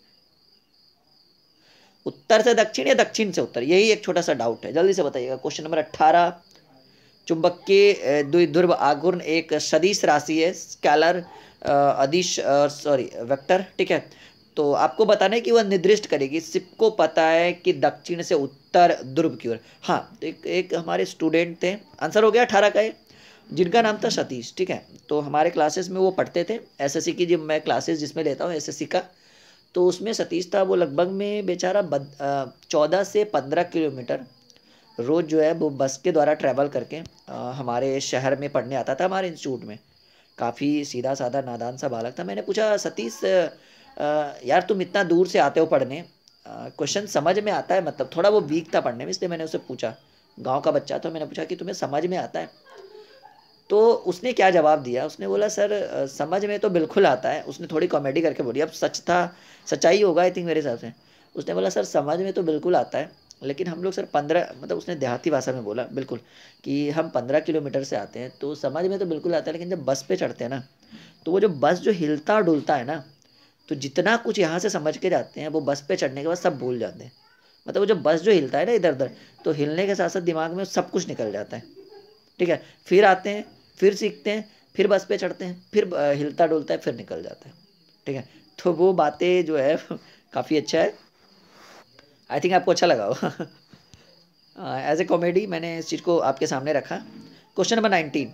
उत्तर से दक्षिण या दक्षिण से उत्तर यही एक छोटा सा डाउट है जल्दी से बताइएगा क्वेश्चन नंबर अट्ठारह चुंबकीय द्विध्रुव आघूर्ण एक सदिश राशि है स्कैलर अदिश सॉरी वेक्टर ठीक है तो आपको बताना है कि वह निर्दिष्ट करेगी सिप को पता है कि दक्षिण से उत्तर ध्रुव की ओर हाँ तो एक, एक हमारे स्टूडेंट थे आंसर हो गया अठारह का ये जिनका नाम था सतीश ठीक है तो हमारे क्लासेस में वो पढ़ते थे एसएससी की जब मैं क्लासेस जिसमें लेता हूँ एसएससी का तो उसमें सतीश था वो लगभग में बेचारा चौदह से पंद्रह किलोमीटर रोज़ जो है वो बस के द्वारा ट्रैवल करके आ, हमारे शहर में पढ़ने आता था हमारे इंस्टीट्यूट में काफ़ी सीधा साधा नादान सा बालक था मैंने पूछा सतीश यार तुम इतना दूर से आते हो पढ़ने क्वेश्चन समझ में आता है मतलब थोड़ा वो वीक था पढ़ने में इसलिए मैंने उसे पूछा गांव का बच्चा तो मैंने पूछा कि तुम्हें समझ में आता है तो उसने क्या जवाब दिया उसने बोला सर समझ में तो बिल्कुल आता है उसने थोड़ी कॉमेडी करके बोली अब सच था सच्चाई होगा आई थिंक मेरे हिसाब से उसने बोला सर समझ में तो बिल्कुल आता है लेकिन हम लोग सर पंद्रह मतलब उसने देहाती भाषा में बोला बिल्कुल कि हम पंद्रह किलोमीटर से आते हैं तो समझ में तो बिल्कुल आता है लेकिन जब बस पे चढ़ते हैं ना तो वो जो बस जो हिलता डुलता है ना तो जितना कुछ यहाँ से समझ के जाते हैं वो बस पे चढ़ने के बाद सब भूल जाते हैं मतलब वो जो बस जो हिलता है ना इधर उधर तो हिलने के साथ साथ दिमाग में सब कुछ निकल जाता है ठीक है फिर आते हैं फिर सीखते हैं फिर बस पे चढ़ते हैं फिर हिलता डुलता है फिर निकल जाता है ठीक है तो वो बातें जो है काफ़ी अच्छा है आई थिंक आपको अच्छा लगा हो एज ए कॉमेडी मैंने इस चीज़ को आपके सामने रखा क्वेश्चन नंबर नाइनटीन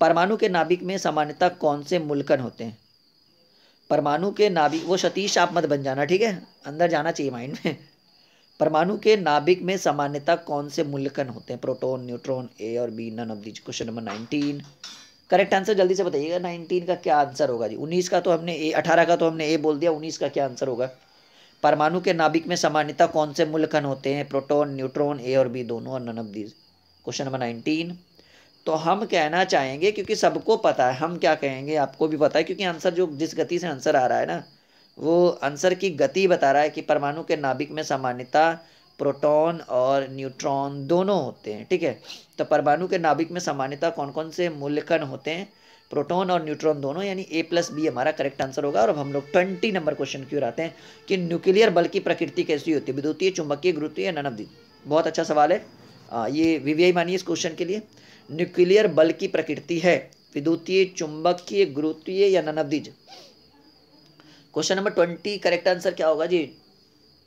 परमाणु के नाभिक में सामान्यतः कौन से मुलकन होते हैं परमाणु के नाभिक वो सतीश आप मत बन जाना ठीक है अंदर जाना चाहिए माइंड में परमाणु के नाभिक में सामान्यतः कौन से मुलकन होते हैं प्रोटॉन न्यूट्रॉन ए और B none of these question number nineteen correct answer जल्दी से बताइएगा नाइनटीन का क्या आंसर होगा जी उन्नीस का तो हमने ए अठारह का तो हमने ए बोल दिया उन्नीस का क्या आंसर होगा परमाणु के नाभिक में सामान्यता कौन से कण होते हैं प्रोटॉन न्यूट्रॉन ए और बी दोनों और none of these question number nineteen तो हम कहना चाहेंगे क्योंकि सबको पता है हम क्या कहेंगे आपको भी पता है क्योंकि आंसर जो जिस गति से आंसर आ रहा है ना वो आंसर की गति बता रहा है कि परमाणु के नाभिक में सामान्यता प्रोटॉन और न्यूट्रॉन दोनों होते हैं ठीक है तो परमाणु के नाभिक में सामान्यता कौन कौन से मूल्यकन होते हैं प्रोटॉन और न्यूट्रॉन दोनों यानी ए प्लस बी हमारा करेक्ट आंसर होगा और अब हम लोग ट्वेंटी नंबर क्वेश्चन की ओर आते हैं कि न्यूक्लियर बल की प्रकृति कैसी होती है विद्युतीय चुंबकीय गुरुत्व गुरुत्वीय ननवदी बहुत अच्छा सवाल है आ, ये वीवीआई मानिए इस क्वेश्चन के लिए न्यूक्लियर बल की प्रकृति है विद्युतीय चुंबकीय गुरुत्वीय या none of these question number twenty correct answer क्या होगा जी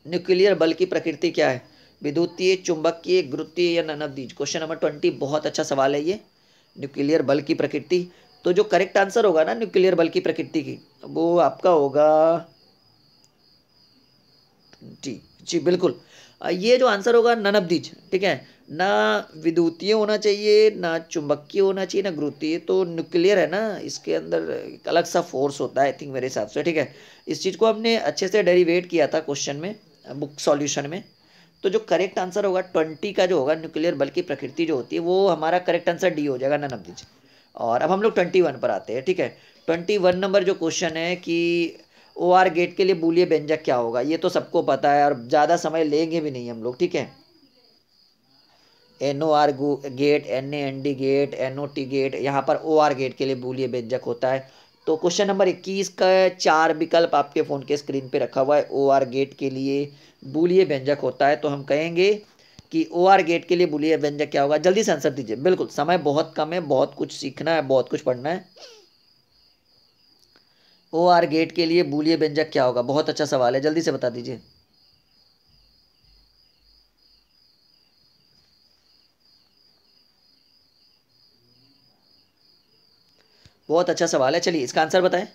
न्यूक्लियर बल की प्रकृति क्या है विद्युतीय चुंबकीय गुरुत्वीय या ननवदीज क्वेश्चन नंबर ट्वेंटी बहुत अच्छा सवाल है ये न्यूक्लियर बल की प्रकृति तो जो करेक्ट आंसर होगा ना न्यूक्लियर बल की प्रकृति की वो आपका होगा जी जी बिल्कुल ये जो आंसर होगा नन ऑफ दीज ठीक है ना विद्युतीय होना चाहिए ना चुंबकीय होना चाहिए ना ग्रुतीय तो न्यूक्लियर है ना इसके अंदर एक अलग सा फोर्स होता है आई थिंक मेरे हिसाब से ठीक है इस चीज़ को हमने अच्छे से डेरीवेट किया था क्वेश्चन में बुक सॉल्यूशन में तो जो करेक्ट आंसर होगा ट्वेंटी का जो होगा न्यूक्लियर बल की प्रकृति जो होती है वो हमारा करेक्ट आंसर डी हो जाएगा नन ऑफ दीज और अब हम लोग ट्वेंटी वन पर आते हैं ठीक है ट्वेंटी वन नंबर जो क्वेश्चन है कि ओ आर गेट के लिए बूलिय व्यंजक क्या होगा ये तो सबको पता है और ज़्यादा समय लेंगे भी नहीं हम लोग ठीक है N O R gate N N D gate N O T gate यहाँ पर ओ आर गेट के लिए बोलिए व्यंजक होता है तो क्वेश्चन नंबर इक्कीस का चार विकल्प आपके फ़ोन के स्क्रीन पे रखा हुआ है ओ आर गेट के लिए बूलिय व्यंजक होता है तो हम कहेंगे कि ओ आर गेट के लिए बुलियन व्यंजक क्या होगा जल्दी से आंसर दीजिए बिल्कुल समय बहुत कम है बहुत कुछ सीखना है बहुत कुछ पढ़ना है ओ आर गेट के लिए बुलियन व्यंजक क्या होगा बहुत अच्छा सवाल है जल्दी से बता दीजिए बहुत अच्छा सवाल है चलिए इसका आंसर बताएं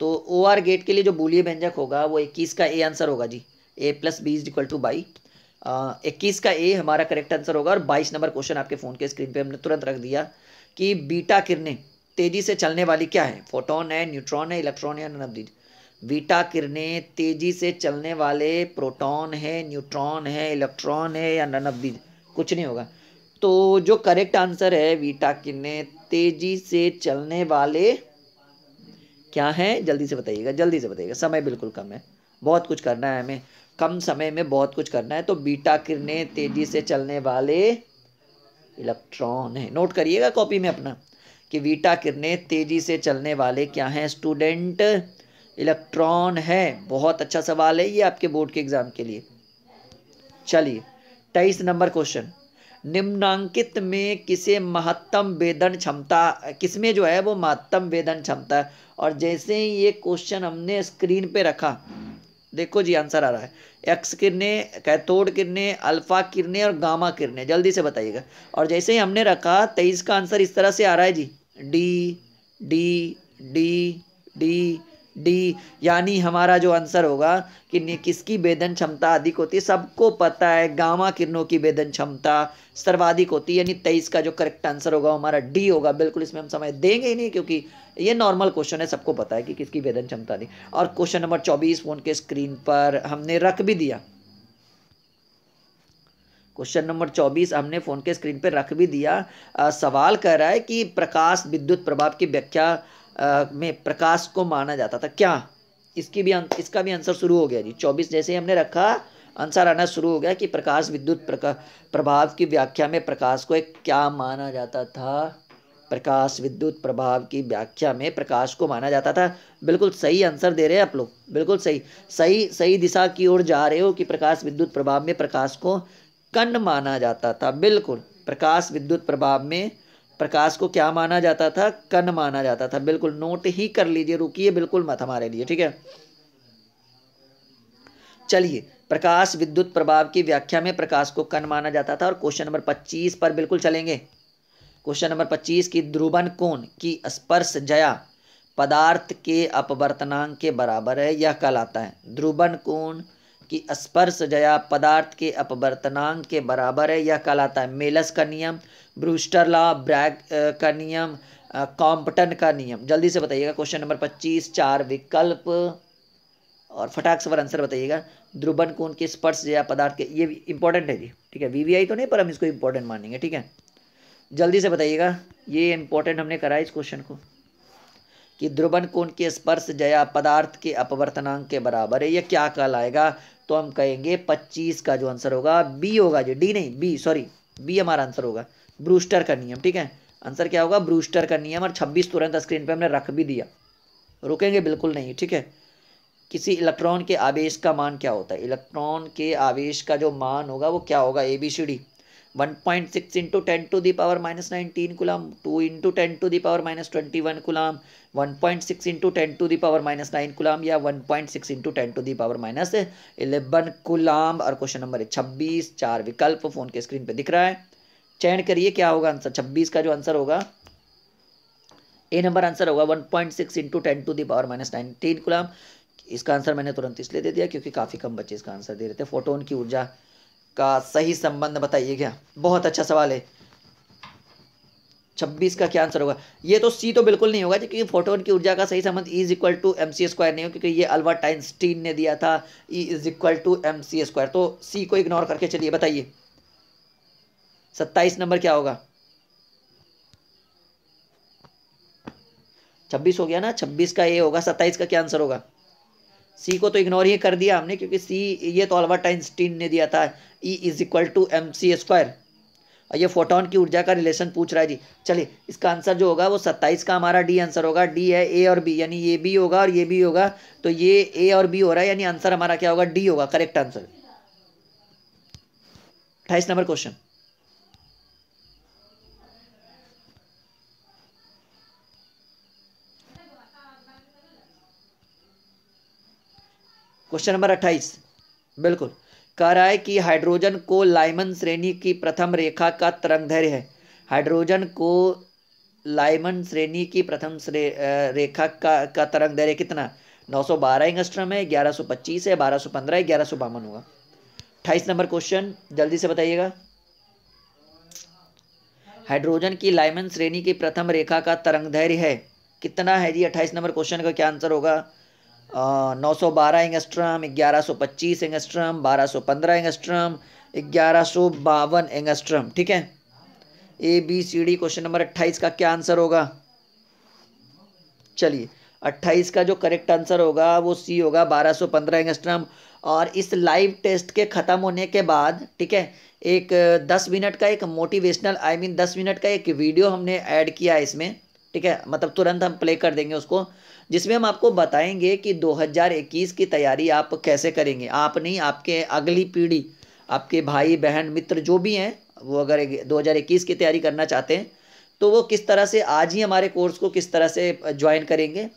तो ओ आर गेट के लिए जो बूलिय व्यंजक होगा वो इक्कीस का ए आंसर होगा जी A plus B is equal to by इक्कीस का ए हमारा करेक्ट आंसर होगा और बाईस नंबर क्वेश्चन आपके फ़ोन के स्क्रीन पे हमने तुरंत रख दिया कि बीटा किरणें तेज़ी से चलने वाली क्या है फोटोन है न्यूट्रॉन है इलेक्ट्रॉन है नब्दीज बीटा किरणें तेज़ी से चलने वाले प्रोटॉन है न्यूट्रॉन है इलेक्ट्रॉन है या नन ऑफ दीज कुछ नहीं होगा तो जो करेक्ट आंसर है बीटा किरणें तेज़ी से चलने वाले क्या है जल्दी से बताइएगा जल्दी से बताइएगा समय बिल्कुल कम है बहुत कुछ करना है हमें कम समय में बहुत कुछ करना है तो बीटा किरणें तेजी से चलने वाले इलेक्ट्रॉन है नोट करिएगा कॉपी में अपना कि बीटा किरणें तेजी से चलने वाले क्या हैं स्टूडेंट इलेक्ट्रॉन है बहुत अच्छा सवाल है ये आपके बोर्ड के एग्जाम के लिए चलिए तेईस नंबर क्वेश्चन निम्नांकित में किसे महत्तम वेदन क्षमता किसमें जो है वो महत्तम वेदन क्षमता है और जैसे ही ये क्वेश्चन हमने स्क्रीन पे रखा देखो जी आंसर आ रहा है एक्स किरने कैथोड किरने अल्फा किरने और गामा किरने जल्दी से बताइएगा और जैसे ही हमने रखा तेईस का आंसर इस तरह से आ रहा है जी D D D D D यानी हमारा जो आंसर होगा कि किसकी वेदन क्षमता अधिक होती है सबको पता है गामा किरणों की वेदन क्षमता सर्वाधिक होती है यानी तेईस का जो करेक्ट आंसर होगा हमारा डी होगा बिल्कुल इसमें हम समय देंगे ही नहीं क्योंकि ये नॉर्मल क्वेश्चन है सबको पता है कि किसकी वेदन क्षमता अधिक और क्वेश्चन नंबर चौबीस फोन के स्क्रीन पर हमने रख भी दिया क्वेश्चन नंबर चौबीस हमने फ़ोन के स्क्रीन पर रख भी दिया आ, सवाल कह रहा है कि प्रकाश विद्युत प्रभाव की व्याख्या में प्रकाश को माना जाता था क्या इसकी भी अं-, इसका भी आंसर शुरू हो गया जी चौबीस जैसे हमने रखा आंसर आना शुरू हो गया कि प्रकाश विद्युत प्रका, प्रभाव की व्याख्या में प्रकाश को एक क्या माना जाता था प्रकाश विद्युत प्रभाव की व्याख्या में प्रकाश को माना जाता था बिल्कुल सही आंसर दे रहे हैं आप लोग बिल्कुल सही सही सही दिशा की ओर जा रहे हो कि प्रकाश विद्युत प्रभाव में प्रकाश को कण माना जाता था बिल्कुल प्रकाश विद्युत प्रभाव में प्रकाश को क्या माना जाता था कन माना जाता था बिल्कुल नोट ही कर लीजिए रुकिए बिल्कुल मत हमारे लिए ठीक है चलिए प्रकाश विद्युत प्रभाव की व्याख्या में प्रकाश को कन माना जाता था और क्वेश्चन नंबर पच्चीस पर बिल्कुल चलेंगे क्वेश्चन नंबर पच्चीस की ध्रुवन कोण की स्पर्श जया पदार्थ के अपवर्तनांक के बराबर है यह कहलाता है ध्रुवन कोण कि स्पर्श जया पदार्थ के अपवर्तनांक के बराबर है यह कहलाता है मेलस का नियम ब्रूस्टर लॉ ब्रैग का नियम कॉम्पटन का नियम जल्दी से बताइएगा क्वेश्चन नंबर पच्चीस चार विकल्प और फटाक से आंसर बताइएगा ध्रुवन कोण के स्पर्श जया पदार्थ के ये इंपॉर्टेंट है जी ठीक है वीवीआई तो नहीं पर हम इसको इंपॉर्टेंट मानेंगे ठीक है जल्दी से बताइएगा ये इंपॉर्टेंट हमने करा इस क्वेश्चन को कि ध्रुवन कोण के स्पर्श जया पदार्थ के अपवर्तनांक के बराबर है यह क्या कहलाएगा तो हम कहेंगे पच्चीस का जो आंसर होगा बी होगा जो डी नहीं बी सॉरी बी हमारा आंसर होगा ब्रूस्टर का नियम ठीक है आंसर क्या होगा ब्रूस्टर का नियम और छब्बीस तुरंत स्क्रीन पे हमने रख भी दिया रुकेंगे बिल्कुल नहीं ठीक है किसी इलेक्ट्रॉन के आवेश का मान क्या होता है इलेक्ट्रॉन के आवेश का जो मान होगा वो क्या होगा A B C D one point six into ten to the power minus nineteen coulomb two into ten to the power minus twenty one coulomb one point six into ten to the power minus nine coulomb या one point six into ten to the power minus eleven coulomb और question number छब्बीस चार विकल्प phone के screen पर दिख रहा है चयन करिए क्या होगा आंसर छब्बीस का जो आंसर होगा ए नंबर आंसर होगा one point six into ten to the power minus nineteen coulomb इसका आंसर मैंने तुरंत इसलिए दे दिया क्योंकि काफ़ी कम बच्चे इसका आंसर दे रहे थे फोटोन की ऊर्जा का सही संबंध बताइए क्या बहुत अच्छा सवाल है छब्बीस का क्या आंसर होगा ये तो सी तो बिल्कुल नहीं होगा क्योंकि फोटोन की ऊर्जा का सही संबंध E is equal to M C square नहीं हो क्योंकि ये अल्बर्ट आइंस्टीन ने दिया था E is equal to M C square तो सी को इग्नोर करके चलिए बताइए सत्ताईस नंबर क्या होगा छब्बीस हो गया ना छब्बीस का ए होगा सत्ताईस का क्या आंसर होगा सी को तो इग्नोर ही कर दिया हमने क्योंकि सी ये तो अल्बर्ट आइंस्टीन ने दिया था E is equal to M C square और ये फोटोन की ऊर्जा का रिलेशन पूछ रहा है जी चलिए इसका आंसर जो होगा वो सत्ताईस का हमारा डी आंसर होगा डी है ए और बी यानी ये बी होगा और ये भी होगा तो ये ए और बी हो रहा है यानी आंसर हमारा क्या होगा डी होगा करेक्ट आंसर अट्ठाईस नंबर क्वेश्चन क्वेश्चन नंबर अट्ठाईस बिल्कुल कह रहा है कि हाइड्रोजन को लाइमन श्रेणी की प्रथम रेखा का तरंगधैर्य है हाइड्रोजन को लाइमन श्रेणी की प्रथम रेखा का का तरंग धैर्य कितना 912 इंगस्ट्रम है ग्यारह पच्चीस है बारह पंद्रह है ग्यारह सौ बावन होगा अट्ठाईस नंबर क्वेश्चन जल्दी से बताइएगा हाइड्रोजन की लाइमन श्रेणी की प्रथम रेखा का तरंगदैर्य है कितना है जी अट्ठाईस नंबर क्वेश्चन का क्या आंसर होगा नौ सौ बारह एंगस्ट्रम ग्यारह सौ पच्चीस एंगस्ट्रम बारह सौ पंद्रह एंगस्ट्रम ग्यारह सौ बावन एंगस्ट्रम ठीक है A B C D question number अट्ठाईस का क्या आंसर होगा चलिए अट्ठाईस का जो करेक्ट आंसर होगा वो सी होगा बारह सौ पंद्रह एंगस्ट्रम और इस लाइव टेस्ट के ख़त्म होने के बाद ठीक है एक दस मिनट का एक मोटिवेशनल आई मीन दस मिनट का एक वीडियो हमने ऐड किया है इसमें ठीक है मतलब तुरंत हम प्ले कर देंगे उसको जिसमें हम आपको बताएंगे कि 2021 की तैयारी आप कैसे करेंगे आप नहीं आपके अगली पीढ़ी आपके भाई बहन मित्र जो भी हैं वो अगर 2021 की तैयारी करना चाहते हैं तो वो किस तरह से आज ही हमारे कोर्स को किस तरह से ज्वाइन करेंगे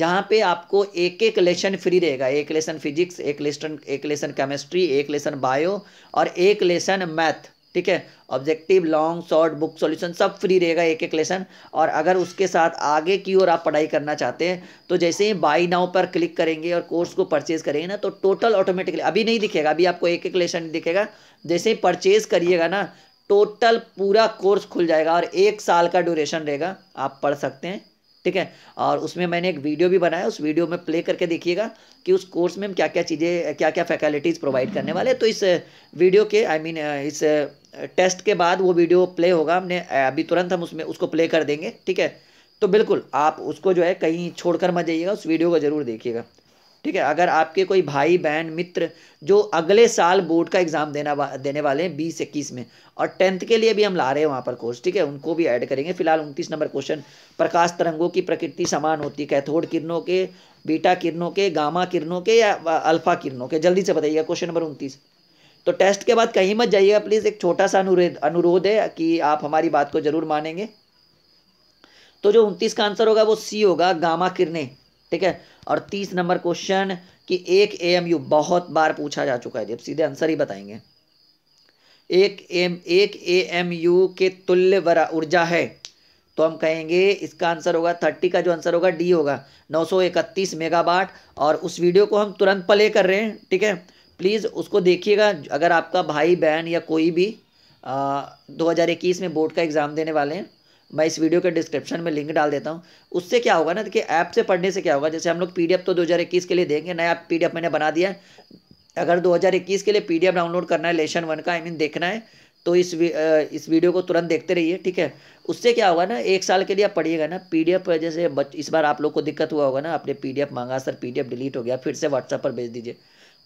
जहाँ पे आपको एक एक लेसन फ्री रहेगा एक लेसन फिजिक्स एक लेसन एक लेसन केमिस्ट्री एक लेसन बायो और एक लेसन मैथ ठीक है objective long short book solution सब फ्री रहेगा एक एक लेसन और अगर उसके साथ आगे की ओर आप पढ़ाई करना चाहते हैं तो जैसे ही बाई नाउ पर क्लिक करेंगे और कोर्स को परचेज करेंगे ना तो टोटल ऑटोमेटिकली अभी नहीं दिखेगा अभी आपको एक एक लेसन दिखेगा जैसे ही परचेज करिएगा ना टोटल पूरा कोर्स खुल जाएगा और एक साल का ड्यूरेशन रहेगा आप पढ़ सकते हैं ठीक है और उसमें मैंने एक वीडियो भी बनाया उस वीडियो में प्ले करके देखिएगा कि उस कोर्स में हम क्या क्या चीज़ें क्या क्या फैकल्टीज़ प्रोवाइड करने वाले तो इस वीडियो के आई I मीन mean, इस टेस्ट के बाद वो वीडियो प्ले होगा हमने अभी तुरंत हम उसमें उसको प्ले कर देंगे ठीक है तो बिल्कुल आप उसको जो है कहीं छोड़ मत जाइएगा उस वीडियो को ज़रूर देखिएगा ठीक है अगर आपके कोई भाई बहन मित्र जो अगले साल बोर्ड का एग्ज़ाम देना देने वाले हैं बीस इक्कीस में और टेंथ के लिए भी हम ला रहे हैं वहाँ पर कोर्स ठीक है उनको भी ऐड करेंगे फिलहाल उनतीस नंबर क्वेश्चन प्रकाश तरंगों की प्रकृति समान होती है कैथोड किरणों के बीटा किरणों के गामा किरणों के या अल्फा किरणों के जल्दी से बताइएगा क्वेश्चन नंबर उनतीस तो टेस्ट के बाद कहीं मत जाइएगा प्लीज़ एक छोटा सा अनुरोध अनुरोध है कि आप हमारी बात को ज़रूर मानेंगे तो जो उनतीस का आंसर होगा वो सी होगा गामा किरणें ठीक है और तीस नंबर क्वेश्चन कि एक एम यू बहुत बार पूछा जा चुका है जब सीधे आंसर ही बताएंगे एक एम एक ए एम यू के तुल्य ऊर्जा है तो हम कहेंगे इसका आंसर होगा थर्टी का जो आंसर होगा डी होगा नौ सौ इकतीस मेगावाट और उस वीडियो को हम तुरंत प्ले कर रहे हैं ठीक है प्लीज़ उसको देखिएगा अगर आपका भाई बहन या कोई भी दो हज़ार इक्कीस में बोर्ड का एग्ज़ाम देने वाले हैं मैं इस वीडियो के डिस्क्रिप्शन में लिंक डाल देता हूँ उससे क्या होगा ना कि ऐप से पढ़ने से क्या होगा जैसे हम लोग पी तो दो के लिए देंगे नया पी मैंने बना दिया अगर 2021 के लिए पी डाउनलोड करना है लेशन वन का आई I मीन mean देखना है तो इस वी, इस वीडियो को तुरंत देखते रहिए ठीक है उससे क्या होगा ना एक साल के लिए आप पढ़िएगा ना पीडीएफ जैसे बच इस बार आप लोग को दिक्कत हुआ होगा ना आपने पीडीएफ मांगा सर पीडीएफ डिलीट हो गया फिर से व्हाट्सएप पर भेज दीजिए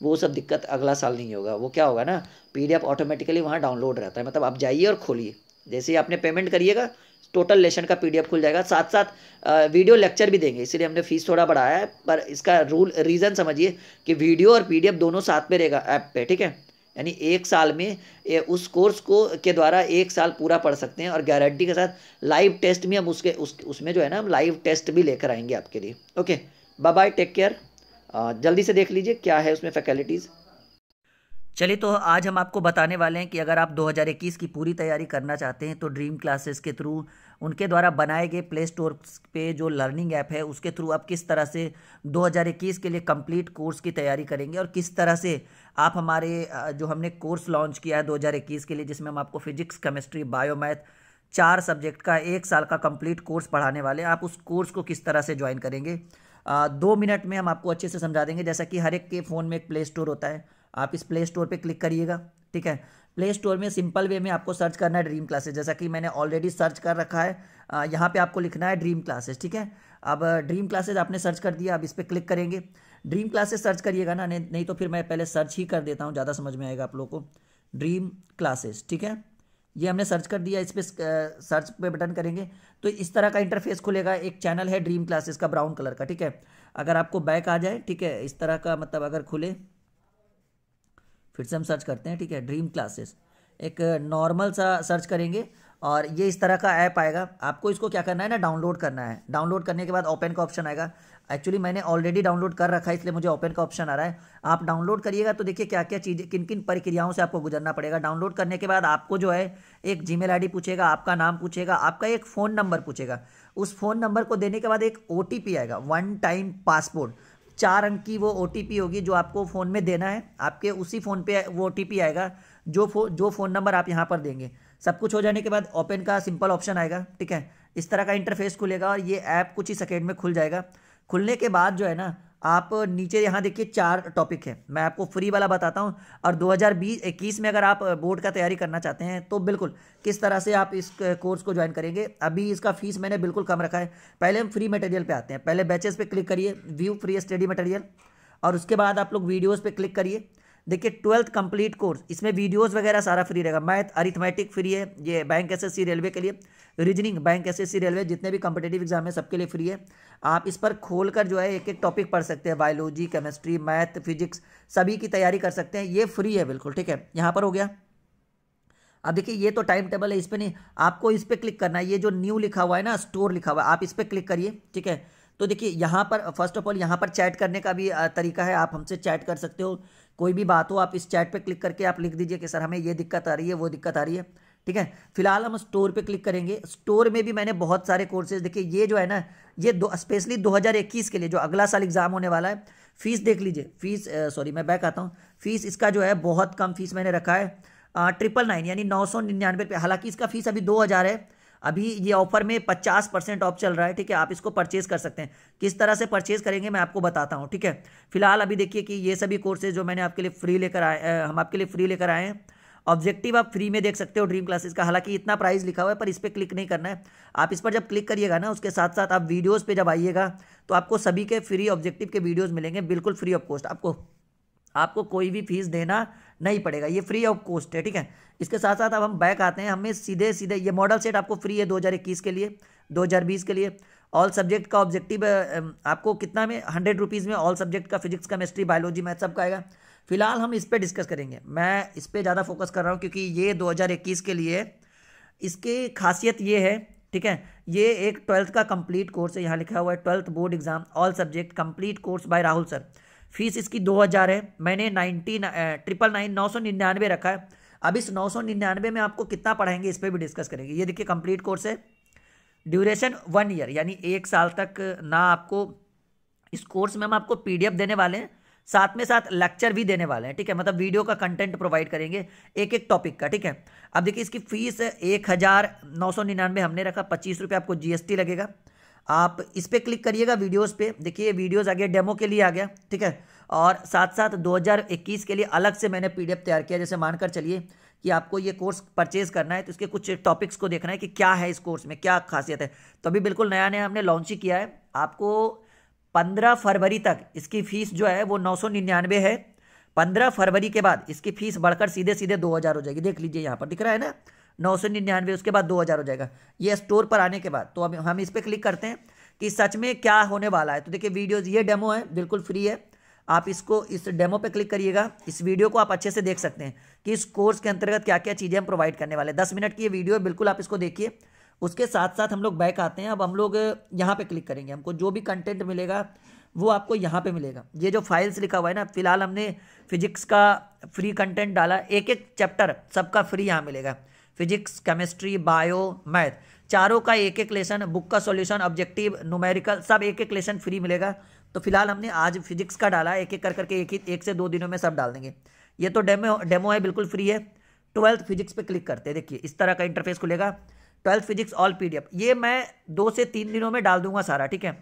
वो सब दिक्कत अगला साल नहीं होगा वो क्या होगा ना पीडीएफ ऑटोमेटिकली वहाँ डाउनलोड रहता है मतलब आप जाइए और खोलिए जैसे ही आपने पेमेंट करिएगा टोटल लेसन का पीडीएफ खुल जाएगा साथ साथ वीडियो लेक्चर भी देंगे इसलिए हमने फीस थोड़ा बढ़ाया है पर इसका रूल रीज़न समझिए कि वीडियो और पीडीएफ दोनों साथ में रहेगा ऐप पे ठीक है यानी एक साल में उस कोर्स को के द्वारा एक साल पूरा पढ़ सकते हैं और गारंटी के साथ लाइव टेस्ट भी हम उसके उस उसमें जो है ना हम लाइव टेस्ट भी लेकर आएंगे आपके लिए okay bye bye take care जल्दी से देख लीजिए क्या है उसमें फैकल्टीज़ चलिए तो आज हम आपको बताने वाले हैं कि अगर आप 2021 की पूरी तैयारी करना चाहते हैं तो ड्रीम क्लासेस के थ्रू उनके द्वारा बनाए गए प्ले स्टोर पे जो लर्निंग ऐप है उसके थ्रू आप किस तरह से 2021 के लिए कंप्लीट कोर्स की तैयारी करेंगे और किस तरह से आप हमारे जो हमने कोर्स लॉन्च किया है दो के लिए जिसमें हम आपको फिजिक्स केमिस्ट्री बायोमैथ चार सब्जेक्ट का एक साल का कम्प्लीट कोर्स पढ़ाने वाले आप उस कोर्स को किस तरह से ज्वाइन करेंगे दो मिनट में हम आपको अच्छे से समझा देंगे जैसा कि हर एक के फ़ोन में एक प्ले स्टोर होता है आप इस प्ले स्टोर पर क्लिक करिएगा ठीक है प्ले स्टोर में सिंपल वे में आपको सर्च करना है ड्रीम क्लासेस जैसा कि मैंने ऑलरेडी सर्च कर रखा है यहाँ पे आपको लिखना है ड्रीम क्लासेस ठीक है अब ड्रीम क्लासेस आपने सर्च कर दिया अब इस पर क्लिक करेंगे ड्रीम क्लासेस सर्च करिएगा ना नहीं तो फिर मैं पहले सर्च ही कर देता हूँ ज़्यादा समझ में आएगा आप लोग को ड्रीम क्लासेस ठीक है ये हमने सर्च कर दिया इस पर सर्च पे बटन करेंगे तो इस तरह का इंटरफेस खुलेगा एक चैनल है ड्रीम क्लासेस का ब्राउन कलर का ठीक है अगर आपको बैक आ जाए ठीक है इस तरह का मतलब अगर खुले फिर से हम सर्च करते हैं ठीक है ड्रीम क्लासेस एक नॉर्मल सा सर्च करेंगे और ये इस तरह का ऐप आएगा आपको इसको क्या करना है ना डाउनलोड करना है डाउनलोड करने के बाद ओपन का ऑप्शन आएगा एक्चुअली मैंने ऑलरेडी डाउनलोड कर रखा है इसलिए मुझे ओपन का ऑप्शन आ रहा है आप डाउनलोड करिएगा तो देखिए क्या क्या चीज़ें किन किन प्रक्रियाओं से आपको गुजरना पड़ेगा डाउनलोड करने के बाद आपको जो है एक जी मेल पूछेगा आपका नाम पूछेगा आपका एक फ़ोन नंबर पूछेगा उस फ़ोन नंबर को देने के बाद एक ओ आएगा वन टाइम पासपोर्ट चार अंक की वो ओ होगी जो आपको फ़ोन में देना है आपके उसी फ़ोन पे वो ओ आएगा जो फो जो फ़ोन नंबर आप यहाँ पर देंगे सब कुछ हो जाने के बाद ओपन का सिंपल ऑप्शन आएगा ठीक है इस तरह का इंटरफेस खुलेगा और ये ऐप कुछ ही सेकेंड में खुल जाएगा खुलने के बाद जो है ना आप नीचे यहाँ देखिए चार टॉपिक है मैं आपको फ्री वाला बताता हूँ और 2020 21 में अगर आप बोर्ड का तैयारी करना चाहते हैं तो बिल्कुल किस तरह से आप इस कोर्स को ज्वाइन करेंगे अभी इसका फीस मैंने बिल्कुल कम रखा है पहले हम फ्री मटेरियल पे आते हैं पहले बैचेस पे क्लिक करिए व्यू फ्री स्टडी मटेरियल और उसके बाद आप लोग वीडियोज़ पर क्लिक करिए देखिए ट्वेल्थ कंप्लीट कोर्स इसमें वीडियोस वगैरह सारा फ्री रहेगा मैथ अरिथमेटिक फ्री है ये बैंक एसएससी रेलवे के लिए रीजनिंग बैंक एसएससी रेलवे जितने भी कॉम्पिटेटिव एग्जाम है सबके लिए फ्री है आप इस पर खोल कर जो है एक एक टॉपिक पढ़ सकते हैं बायोलॉजी केमिस्ट्री मैथ फिजिक्स सभी की तैयारी कर सकते हैं ये फ्री है बिल्कुल ठीक है यहाँ पर हो गया अब देखिए ये तो टाइम टेबल है इस पर नहीं आपको इस पर क्लिक करना है ये जो न्यू लिखा हुआ है ना स्टोर लिखा हुआ है आप इस पर क्लिक करिए ठीक है तो देखिए यहाँ पर फर्स्ट ऑफ ऑल यहाँ पर चैट करने का भी तरीका है आप हमसे चैट कर सकते हो कोई भी बात हो आप इस चैट पर क्लिक करके आप लिख दीजिए कि सर हमें ये दिक्कत आ रही है वो दिक्कत आ रही है ठीक है फिलहाल हम स्टोर पे क्लिक करेंगे स्टोर में भी मैंने बहुत सारे कोर्सेज देखिए ये जो है ना ये दो स्पेशली 2021 के लिए जो अगला साल एग्ज़ाम होने वाला है फ़ीस देख लीजिए फ़ीस सॉरी मैं बैक आता हूँ फ़ीस इसका जो है बहुत कम फीस मैंने रखा है ट्रिपल नाइन यानी नौ सौ निन्यानवे रुपये हालाँकि इसका फ़ीस अभी दो हज़ार है अभी ये ऑफर में पचास परसेंट ऑफ चल रहा है ठीक है आप इसको परचेज़ कर सकते हैं किस तरह से परचेज़ करेंगे मैं आपको बताता हूँ ठीक है फिलहाल अभी देखिए कि ये सभी कोर्सेज जो मैंने आपके लिए फ्री लेकर आए हम आपके लिए फ्री लेकर आए हैं ऑब्जेक्टिव आप फ्री में देख सकते हो ड्रीम क्लासेस का हालांकि इतना प्राइस लिखा हुआ है पर इस पर क्लिक नहीं करना है आप इस पर जब क्लिक करिएगा ना उसके साथ साथ आप वीडियोज़ पर जब आइएगा तो आपको सभी के फ्री ऑब्जेक्टिव के वीडियोज़ मिलेंगे बिल्कुल फ्री ऑफ कॉस्ट आपको आपको कोई भी फीस देना नहीं पड़ेगा ये फ्री ऑफ कॉस्ट है ठीक है इसके साथ साथ अब हम बैक आते हैं हमें सीधे सीधे ये मॉडल सेट आपको फ्री है इक्कीस के लिए बीस के लिए ऑल सब्जेक्ट का ऑब्जेक्टिव आपको कितना में हंड्रेड रुपीज़ में ऑल सब्जेक्ट का फिजिक्स केमिस्ट्री बायोलॉजी मैथ सब का आएगा फिलहाल हम इस पर डिस्कस करेंगे मैं इस पर ज़्यादा फोकस कर रहा हूँ क्योंकि ये 2021 के लिए इसकी खासियत ये है ठीक है ये एक ट्वेल्थ का कंप्लीट कोर्स है यहाँ लिखा हुआ है twelfth board exam all subject complete course by Rahul sir fees इसकी दो हज़ार है मैंने नाइन्टी ट्रिपल नाइन नौ सौ निन्यानवे रखा है अब इस नौ सौ निन्यानवे में आपको कितना पढ़ाएंगे इस पर भी डिस्कस करेंगे ये देखिए कंप्लीट कोर्स है ड्यूरेशन वन ईयर यानी एक साल तक ना आपको इस कोर्स में हम आपको पी देने वाले हैं साथ में साथ लेक्चर भी देने वाले हैं ठीक है मतलब वीडियो का कंटेंट प्रोवाइड करेंगे एक एक टॉपिक का ठीक है अब देखिए इसकी फीस एक हज़ार नौ सौ निन्यानवे हमने रखा पच्चीस रुपये आपको जीएसटी लगेगा आप इस पर क्लिक करिएगा वीडियोस पे देखिए वीडियोस आ गया डेमो के लिए आ गया ठीक है और साथ साथ 2021 के लिए अलग से मैंने पीडीएफ तैयार किया जैसे मानकर चलिए कि आपको ये कोर्स परचेज करना है तो इसके कुछ टॉपिक्स को देखना है कि क्या है इस कोर्स में क्या खासियत है तो अभी बिल्कुल नया नया हमने लॉन्च ही किया है आपको पंद्रह फरवरी तक इसकी फीस जो है वो नौ सौ निन्यानवे है पंद्रह फरवरी के बाद इसकी फीस बढ़कर सीधे सीधे दो हज़ार हो जाएगी देख लीजिए यहाँ पर दिख रहा है ना नौ सौ निन्यानवे उसके बाद दो हज़ार हो जाएगा ये स्टोर पर आने के बाद तो अब हम इस पर क्लिक करते हैं कि सच में क्या होने वाला है तो देखिए वीडियोज़ ये डेमो है बिल्कुल फ्री है आप इसको इस डेमो पे क्लिक करिएगा इस वीडियो को आप अच्छे से देख सकते हैं कि इस कोर्स के अंतर्गत क्या क्या चीज़ें हम प्रोवाइड करने वाले हैं दस मिनट की ये वीडियो है बिल्कुल आप इसको देखिए उसके साथ साथ हम लोग बैक आते हैं अब हम लोग यहाँ पे क्लिक करेंगे हमको जो भी कंटेंट मिलेगा वो आपको यहाँ पे मिलेगा ये जो फाइल्स लिखा हुआ है ना फिलहाल हमने फिजिक्स का फ्री कंटेंट डाला एक एक चैप्टर सबका फ्री यहाँ मिलेगा फिजिक्स केमिस्ट्री बायो मैथ चारों का एक एक लेसन बुक का सॉल्यूशन ऑब्जेक्टिव न्यूमेरिकल सब एक एक लेसन फ्री मिलेगा तो फिलहाल हमने आज फिजिक्स का डाला एक एक कर करके एक ही एक से दो दिनों में सब डाल देंगे ये तो डेमो डेमो है बिल्कुल फ्री है ट्वेल्थ फिजिक्स पे क्लिक करते हैं देखिए इस तरह का इंटरफेस खुलेगा ट्वेल्थ फिजिक्स ऑल पी ये मैं दो से तीन दिनों में डाल दूंगा सारा ठीक है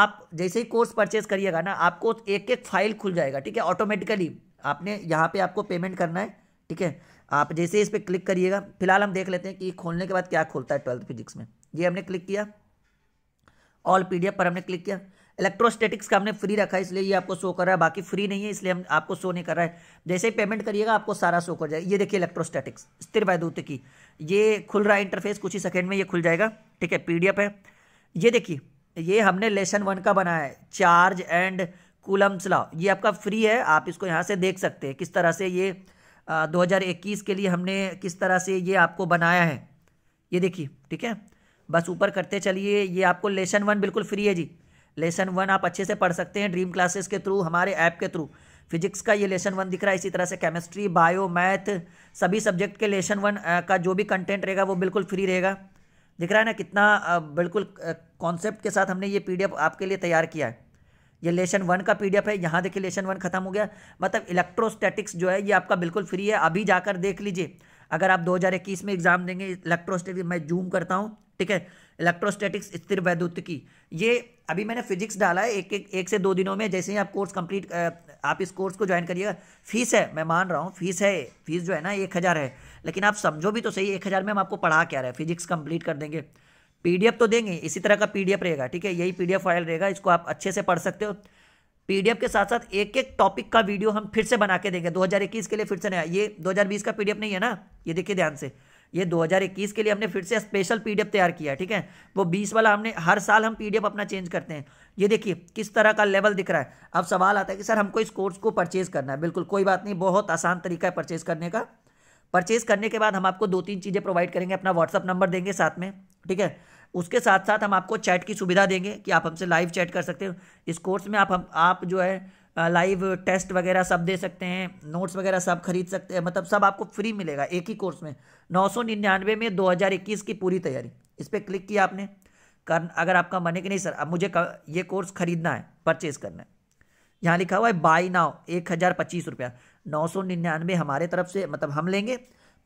आप जैसे ही कोर्स परचेज करिएगा ना आपको एक एक फाइल खुल जाएगा ठीक है ऑटोमेटिकली आपने यहाँ पे आपको पेमेंट करना है ठीक है आप जैसे इस पर क्लिक करिएगा फिलहाल हम देख लेते हैं कि खोलने के बाद क्या खोलता है ट्वेल्थ फिजिक्स में ये हमने क्लिक किया ऑल पी पर हमने क्लिक किया इलेक्ट्रोस्टेटिक्स का हमने फ्री रखा है इसलिए ये आपको शो कर रहा है बाकी फ्री नहीं है इसलिए हम आपको शो नहीं कर रहा है जैसे ही पेमेंट करिएगा आपको सारा शो कर जाएगा ये देखिए इलेक्ट्रोस्टेटिक्स स्थिर वैद्युत की ये खुल रहा है इंटरफेस कुछ ही सेकेंड में ये खुल जाएगा ठीक है पी है ये देखिए ये हमने लेसन वन का बनाया है चार्ज एंड कुलम्स लॉ ये आपका फ्री है आप इसको यहाँ से देख सकते हैं किस तरह से ये दो के लिए हमने किस तरह से ये आपको बनाया है ये देखिए ठीक है बस ऊपर करते चलिए ये आपको लेसन वन बिल्कुल फ्री है जी लेसन वन आप अच्छे से पढ़ सकते हैं ड्रीम क्लासेस के थ्रू हमारे ऐप के थ्रू फिजिक्स का ये लेसन वन दिख रहा है इसी तरह से केमिस्ट्री बायो मैथ सभी सब्जेक्ट के लेसन वन का जो भी कंटेंट रहेगा वो बिल्कुल फ्री रहेगा दिख रहा है ना कितना बिल्कुल कॉन्सेप्ट के साथ हमने ये पीडीएफ आपके लिए तैयार किया है ये लेसन वन का पीडीएफ है यहाँ देखिए लेसन वन खत्म हो गया मतलब इलेक्ट्रोस्टैटिक्स जो है ये आपका बिल्कुल फ्री है अभी जाकर देख लीजिए अगर आप 2021 में एग्ज़ाम देंगे इलेक्ट्रोस्टैटिक्स मैं जूम करता हूँ ठीक है इलेक्ट्रोस्टैटिक्स स्थिर की ये अभी मैंने फिजिक्स डाला है एक एक एक से दो दिनों में जैसे ही आप कोर्स कंप्लीट आप इस कोर्स को ज्वाइन करिएगा फीस है मैं मान रहा हूँ फीस है फीस जो है ना एक हज़ार है लेकिन आप समझो भी तो सही एक हज़ार में हम आपको पढ़ा क्या रहा है फिजिक्स कंप्लीट कर देंगे पी तो देंगे इसी तरह का पी रहेगा ठीक है यही पी फाइल रहेगा इसको आप अच्छे से पढ़ सकते हो पी के साथ साथ एक एक टॉपिक का वीडियो हम फिर से बना के देंगे दो के लिए फिर से नया ये दो का पी नहीं है ना ये देखिए ध्यान से ये 2021 के लिए हमने फिर से स्पेशल पीडीएफ तैयार किया ठीक है वो 20 वाला हमने हर साल हम पीडीएफ अपना चेंज करते हैं ये देखिए किस तरह का लेवल दिख रहा है अब सवाल आता है कि सर हमको इस कोर्स को परचेज़ करना है बिल्कुल कोई बात नहीं बहुत आसान तरीका है परचेज़ करने का परचेज़ करने के बाद हम आपको दो तीन चीज़ें प्रोवाइड करेंगे अपना व्हाट्सअप नंबर देंगे साथ में ठीक है उसके साथ साथ हम आपको चैट की सुविधा देंगे कि आप हमसे लाइव चैट कर सकते हो इस कोर्स में आप हम आप जो है लाइव टेस्ट वगैरह सब दे सकते हैं नोट्स वगैरह सब खरीद सकते हैं मतलब सब आपको फ्री मिलेगा एक ही कोर्स में नौ सौ निन्यानवे में दो हज़ार इक्कीस की पूरी तैयारी इस पर क्लिक किया आपने कर अगर आपका मन है कि नहीं सर अब मुझे कर, ये कोर्स खरीदना है परचेज़ करना है यहाँ लिखा हुआ है बाई नाव एक हज़ार पच्चीस रुपया नौ सौ निन्यानवे हमारे तरफ से मतलब हम लेंगे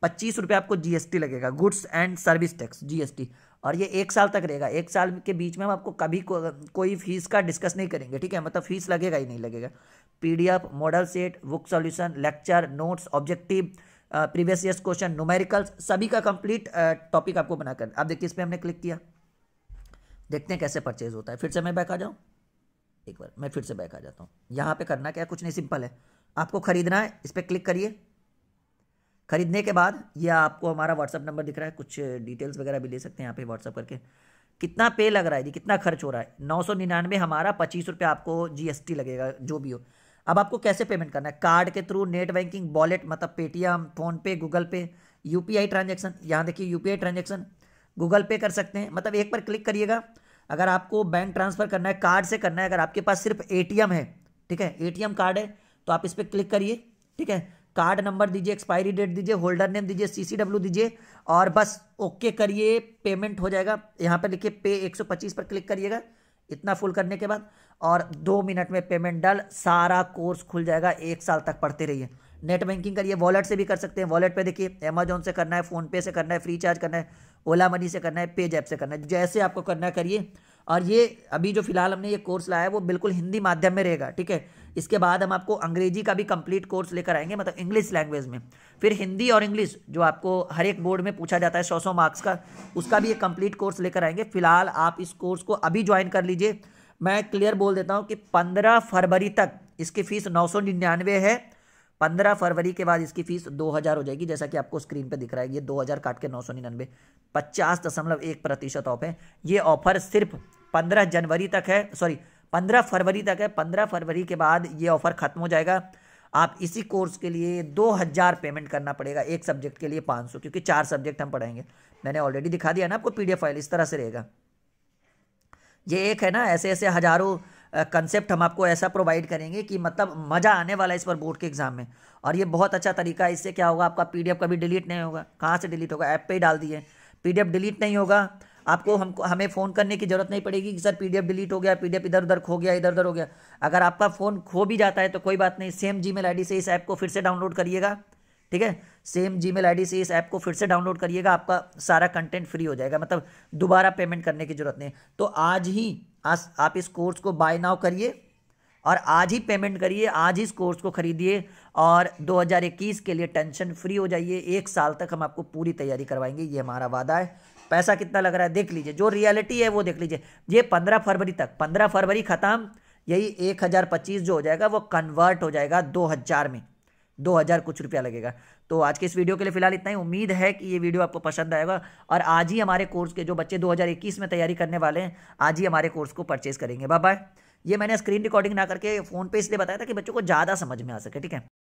पच्चीस रुपये आपको जीएसटी लगेगा goods and service tax GST और ये एक साल तक रहेगा एक साल के बीच में हम आपको कभी को, कोई फीस का डिस्कस नहीं करेंगे ठीक है मतलब फीस लगेगा ही नहीं लगेगा PDF model set book solution lecture notes objective previous year question numericals सभी का कंप्लीट टॉपिक आपको बनाकर आप देखिए इस पर हमने क्लिक किया देखते हैं कैसे परचेज होता है फिर से मैं बैक आ जाऊँ एक बार मैं फिर से बैक आ जाता हूँ यहाँ पे करना क्या कुछ नहीं सिंपल है आपको खरीदना है इस पर क्लिक करिए खरीदने के बाद ये आपको हमारा व्हाट्सअप नंबर दिख रहा है कुछ डिटेल्स वगैरह भी ले सकते हैं यहाँ पे व्हाट्सअप करके कितना पे लग रहा है जी कितना खर्च हो रहा है नौ सौ निन्यानवे हमारा पच्चीस रुपये आपको जीएसटी लगेगा जो भी हो अब आपको कैसे पेमेंट करना है कार्ड के थ्रू नेट बैंकिंग वॉलेट मतलब Paytm PhonePe Google Pay U P I transaction यहाँ देखिए U P I transaction Google Pay कर सकते हैं मतलब एक पर क्लिक करिएगा अगर आपको बैंक ट्रांसफ़र करना है कार्ड से करना है अगर आपके पास सिर्फ ए है ठीक है ए कार्ड है तो आप इस पर क्लिक करिए ठीक है कार्ड नंबर दीजिए एक्सपायरी डेट दीजिए होल्डर नेम दीजिए डब्ल्यू दीजिए और बस ओके करिए पेमेंट हो जाएगा यहाँ पर लिखिए पे 125 पर क्लिक करिएगा इतना फुल करने के बाद और दो मिनट में पेमेंट डल सारा कोर्स खुल जाएगा एक साल तक पढ़ते रहिए नेट बैंकिंग करिए वॉलेट से भी कर सकते हैं वॉलेट पे देखिए अमेजोन से करना है फ़ोनपे से करना है फ्री चार्ज करना है ओला मनी से करना है पेजैप से करना है जैसे आपको करना करिए और ये अभी जो फिलहाल हमने ये कोर्स लाया है वो बिल्कुल हिंदी माध्यम में रहेगा ठीक है इसके बाद हम आपको अंग्रेजी का भी कंप्लीट कोर्स लेकर आएंगे मतलब इंग्लिश लैंग्वेज में फिर हिंदी और इंग्लिश जो आपको हर एक बोर्ड में पूछा जाता है सौ सौ मार्क्स का उसका भी एक कंप्लीट कोर्स लेकर आएंगे फिलहाल आप इस कोर्स को अभी ज्वाइन कर लीजिए मैं क्लियर बोल देता हूँ कि पंद्रह फरवरी तक इसकी फ़ीस नौ सौ निन्यानवे है पंद्रह फरवरी के बाद इसकी फ़ीस दो हज़ार हो जाएगी जैसा कि आपको स्क्रीन पे दिख रहा है ये दो हज़ार काट के नौ सौ निन्यानवे पचास दशमलव एक प्रतिशत ऑफ है ये ऑफर सिर्फ पंद्रह जनवरी तक है सॉरी पंद्रह फरवरी तक है पंद्रह फरवरी के बाद ये ऑफ़र ख़त्म हो जाएगा आप इसी कोर्स के लिए दो हज़ार पेमेंट करना पड़ेगा एक सब्जेक्ट के लिए पाँच सौ क्योंकि चार सब्जेक्ट हम पढ़ाएंगे मैंने ऑलरेडी दिखा दिया ना आपको पी फाइल इस तरह से रहेगा ये एक है ना ऐसे ऐसे हज़ारों कंसेप्ट हम आपको ऐसा प्रोवाइड करेंगे कि मतलब मज़ा आने वाला है इस पर बोर्ड के एग्ज़ाम में और ये बहुत अच्छा तरीका है इससे क्या होगा आपका पीडीएफ कभी डिलीट नहीं होगा कहाँ से डिलीट होगा ऐप पर ही डाल दिए एफ डिलीट नहीं होगा आपको हम हमें फ़ोन करने की ज़रूरत नहीं पड़ेगी कि सर पीडीएफ डिलीट हो गया पीडीएफ इधर उधर खो गया इधर उधर हो गया अगर आपका फ़ोन खो भी जाता है तो कोई बात नहीं सेम जी मेल से इस ऐप को फिर से डाउनलोड करिएगा ठीक है सेम जी मेल से इस ऐप को फिर से डाउनलोड करिएगा आपका सारा कंटेंट फ्री हो जाएगा मतलब दोबारा पेमेंट करने की ज़रूरत नहीं तो आज ही आज आप इस कोर्स को बाय नाउ करिए और आज ही पेमेंट करिए आज ही इस कोर्स को खरीदिए और 2021 के लिए टेंशन फ्री हो जाइए एक साल तक हम आपको पूरी तैयारी करवाएंगे ये हमारा वादा है पैसा कितना लग रहा है देख लीजिए जो रियलिटी है वो देख लीजिए ये पंद्रह फरवरी तक पंद्रह फरवरी ख़त्म यही एक हज़ार पच्चीस जो हो जाएगा वो कन्वर्ट हो जाएगा दो हज़ार में दो हज़ार कुछ रुपया लगेगा तो आज के इस वीडियो के लिए फिलहाल इतना ही उम्मीद है कि ये वीडियो आपको पसंद आएगा और आज ही हमारे कोर्स के जो बच्चे 2021 में तैयारी करने वाले हैं आज ही हमारे कोर्स को परचेज़ करेंगे बाय बाय ये मैंने स्क्रीन रिकॉर्डिंग ना करके फ़ोन पे इसलिए बताया था कि बच्चों को ज़्यादा समझ में आ सके ठीक है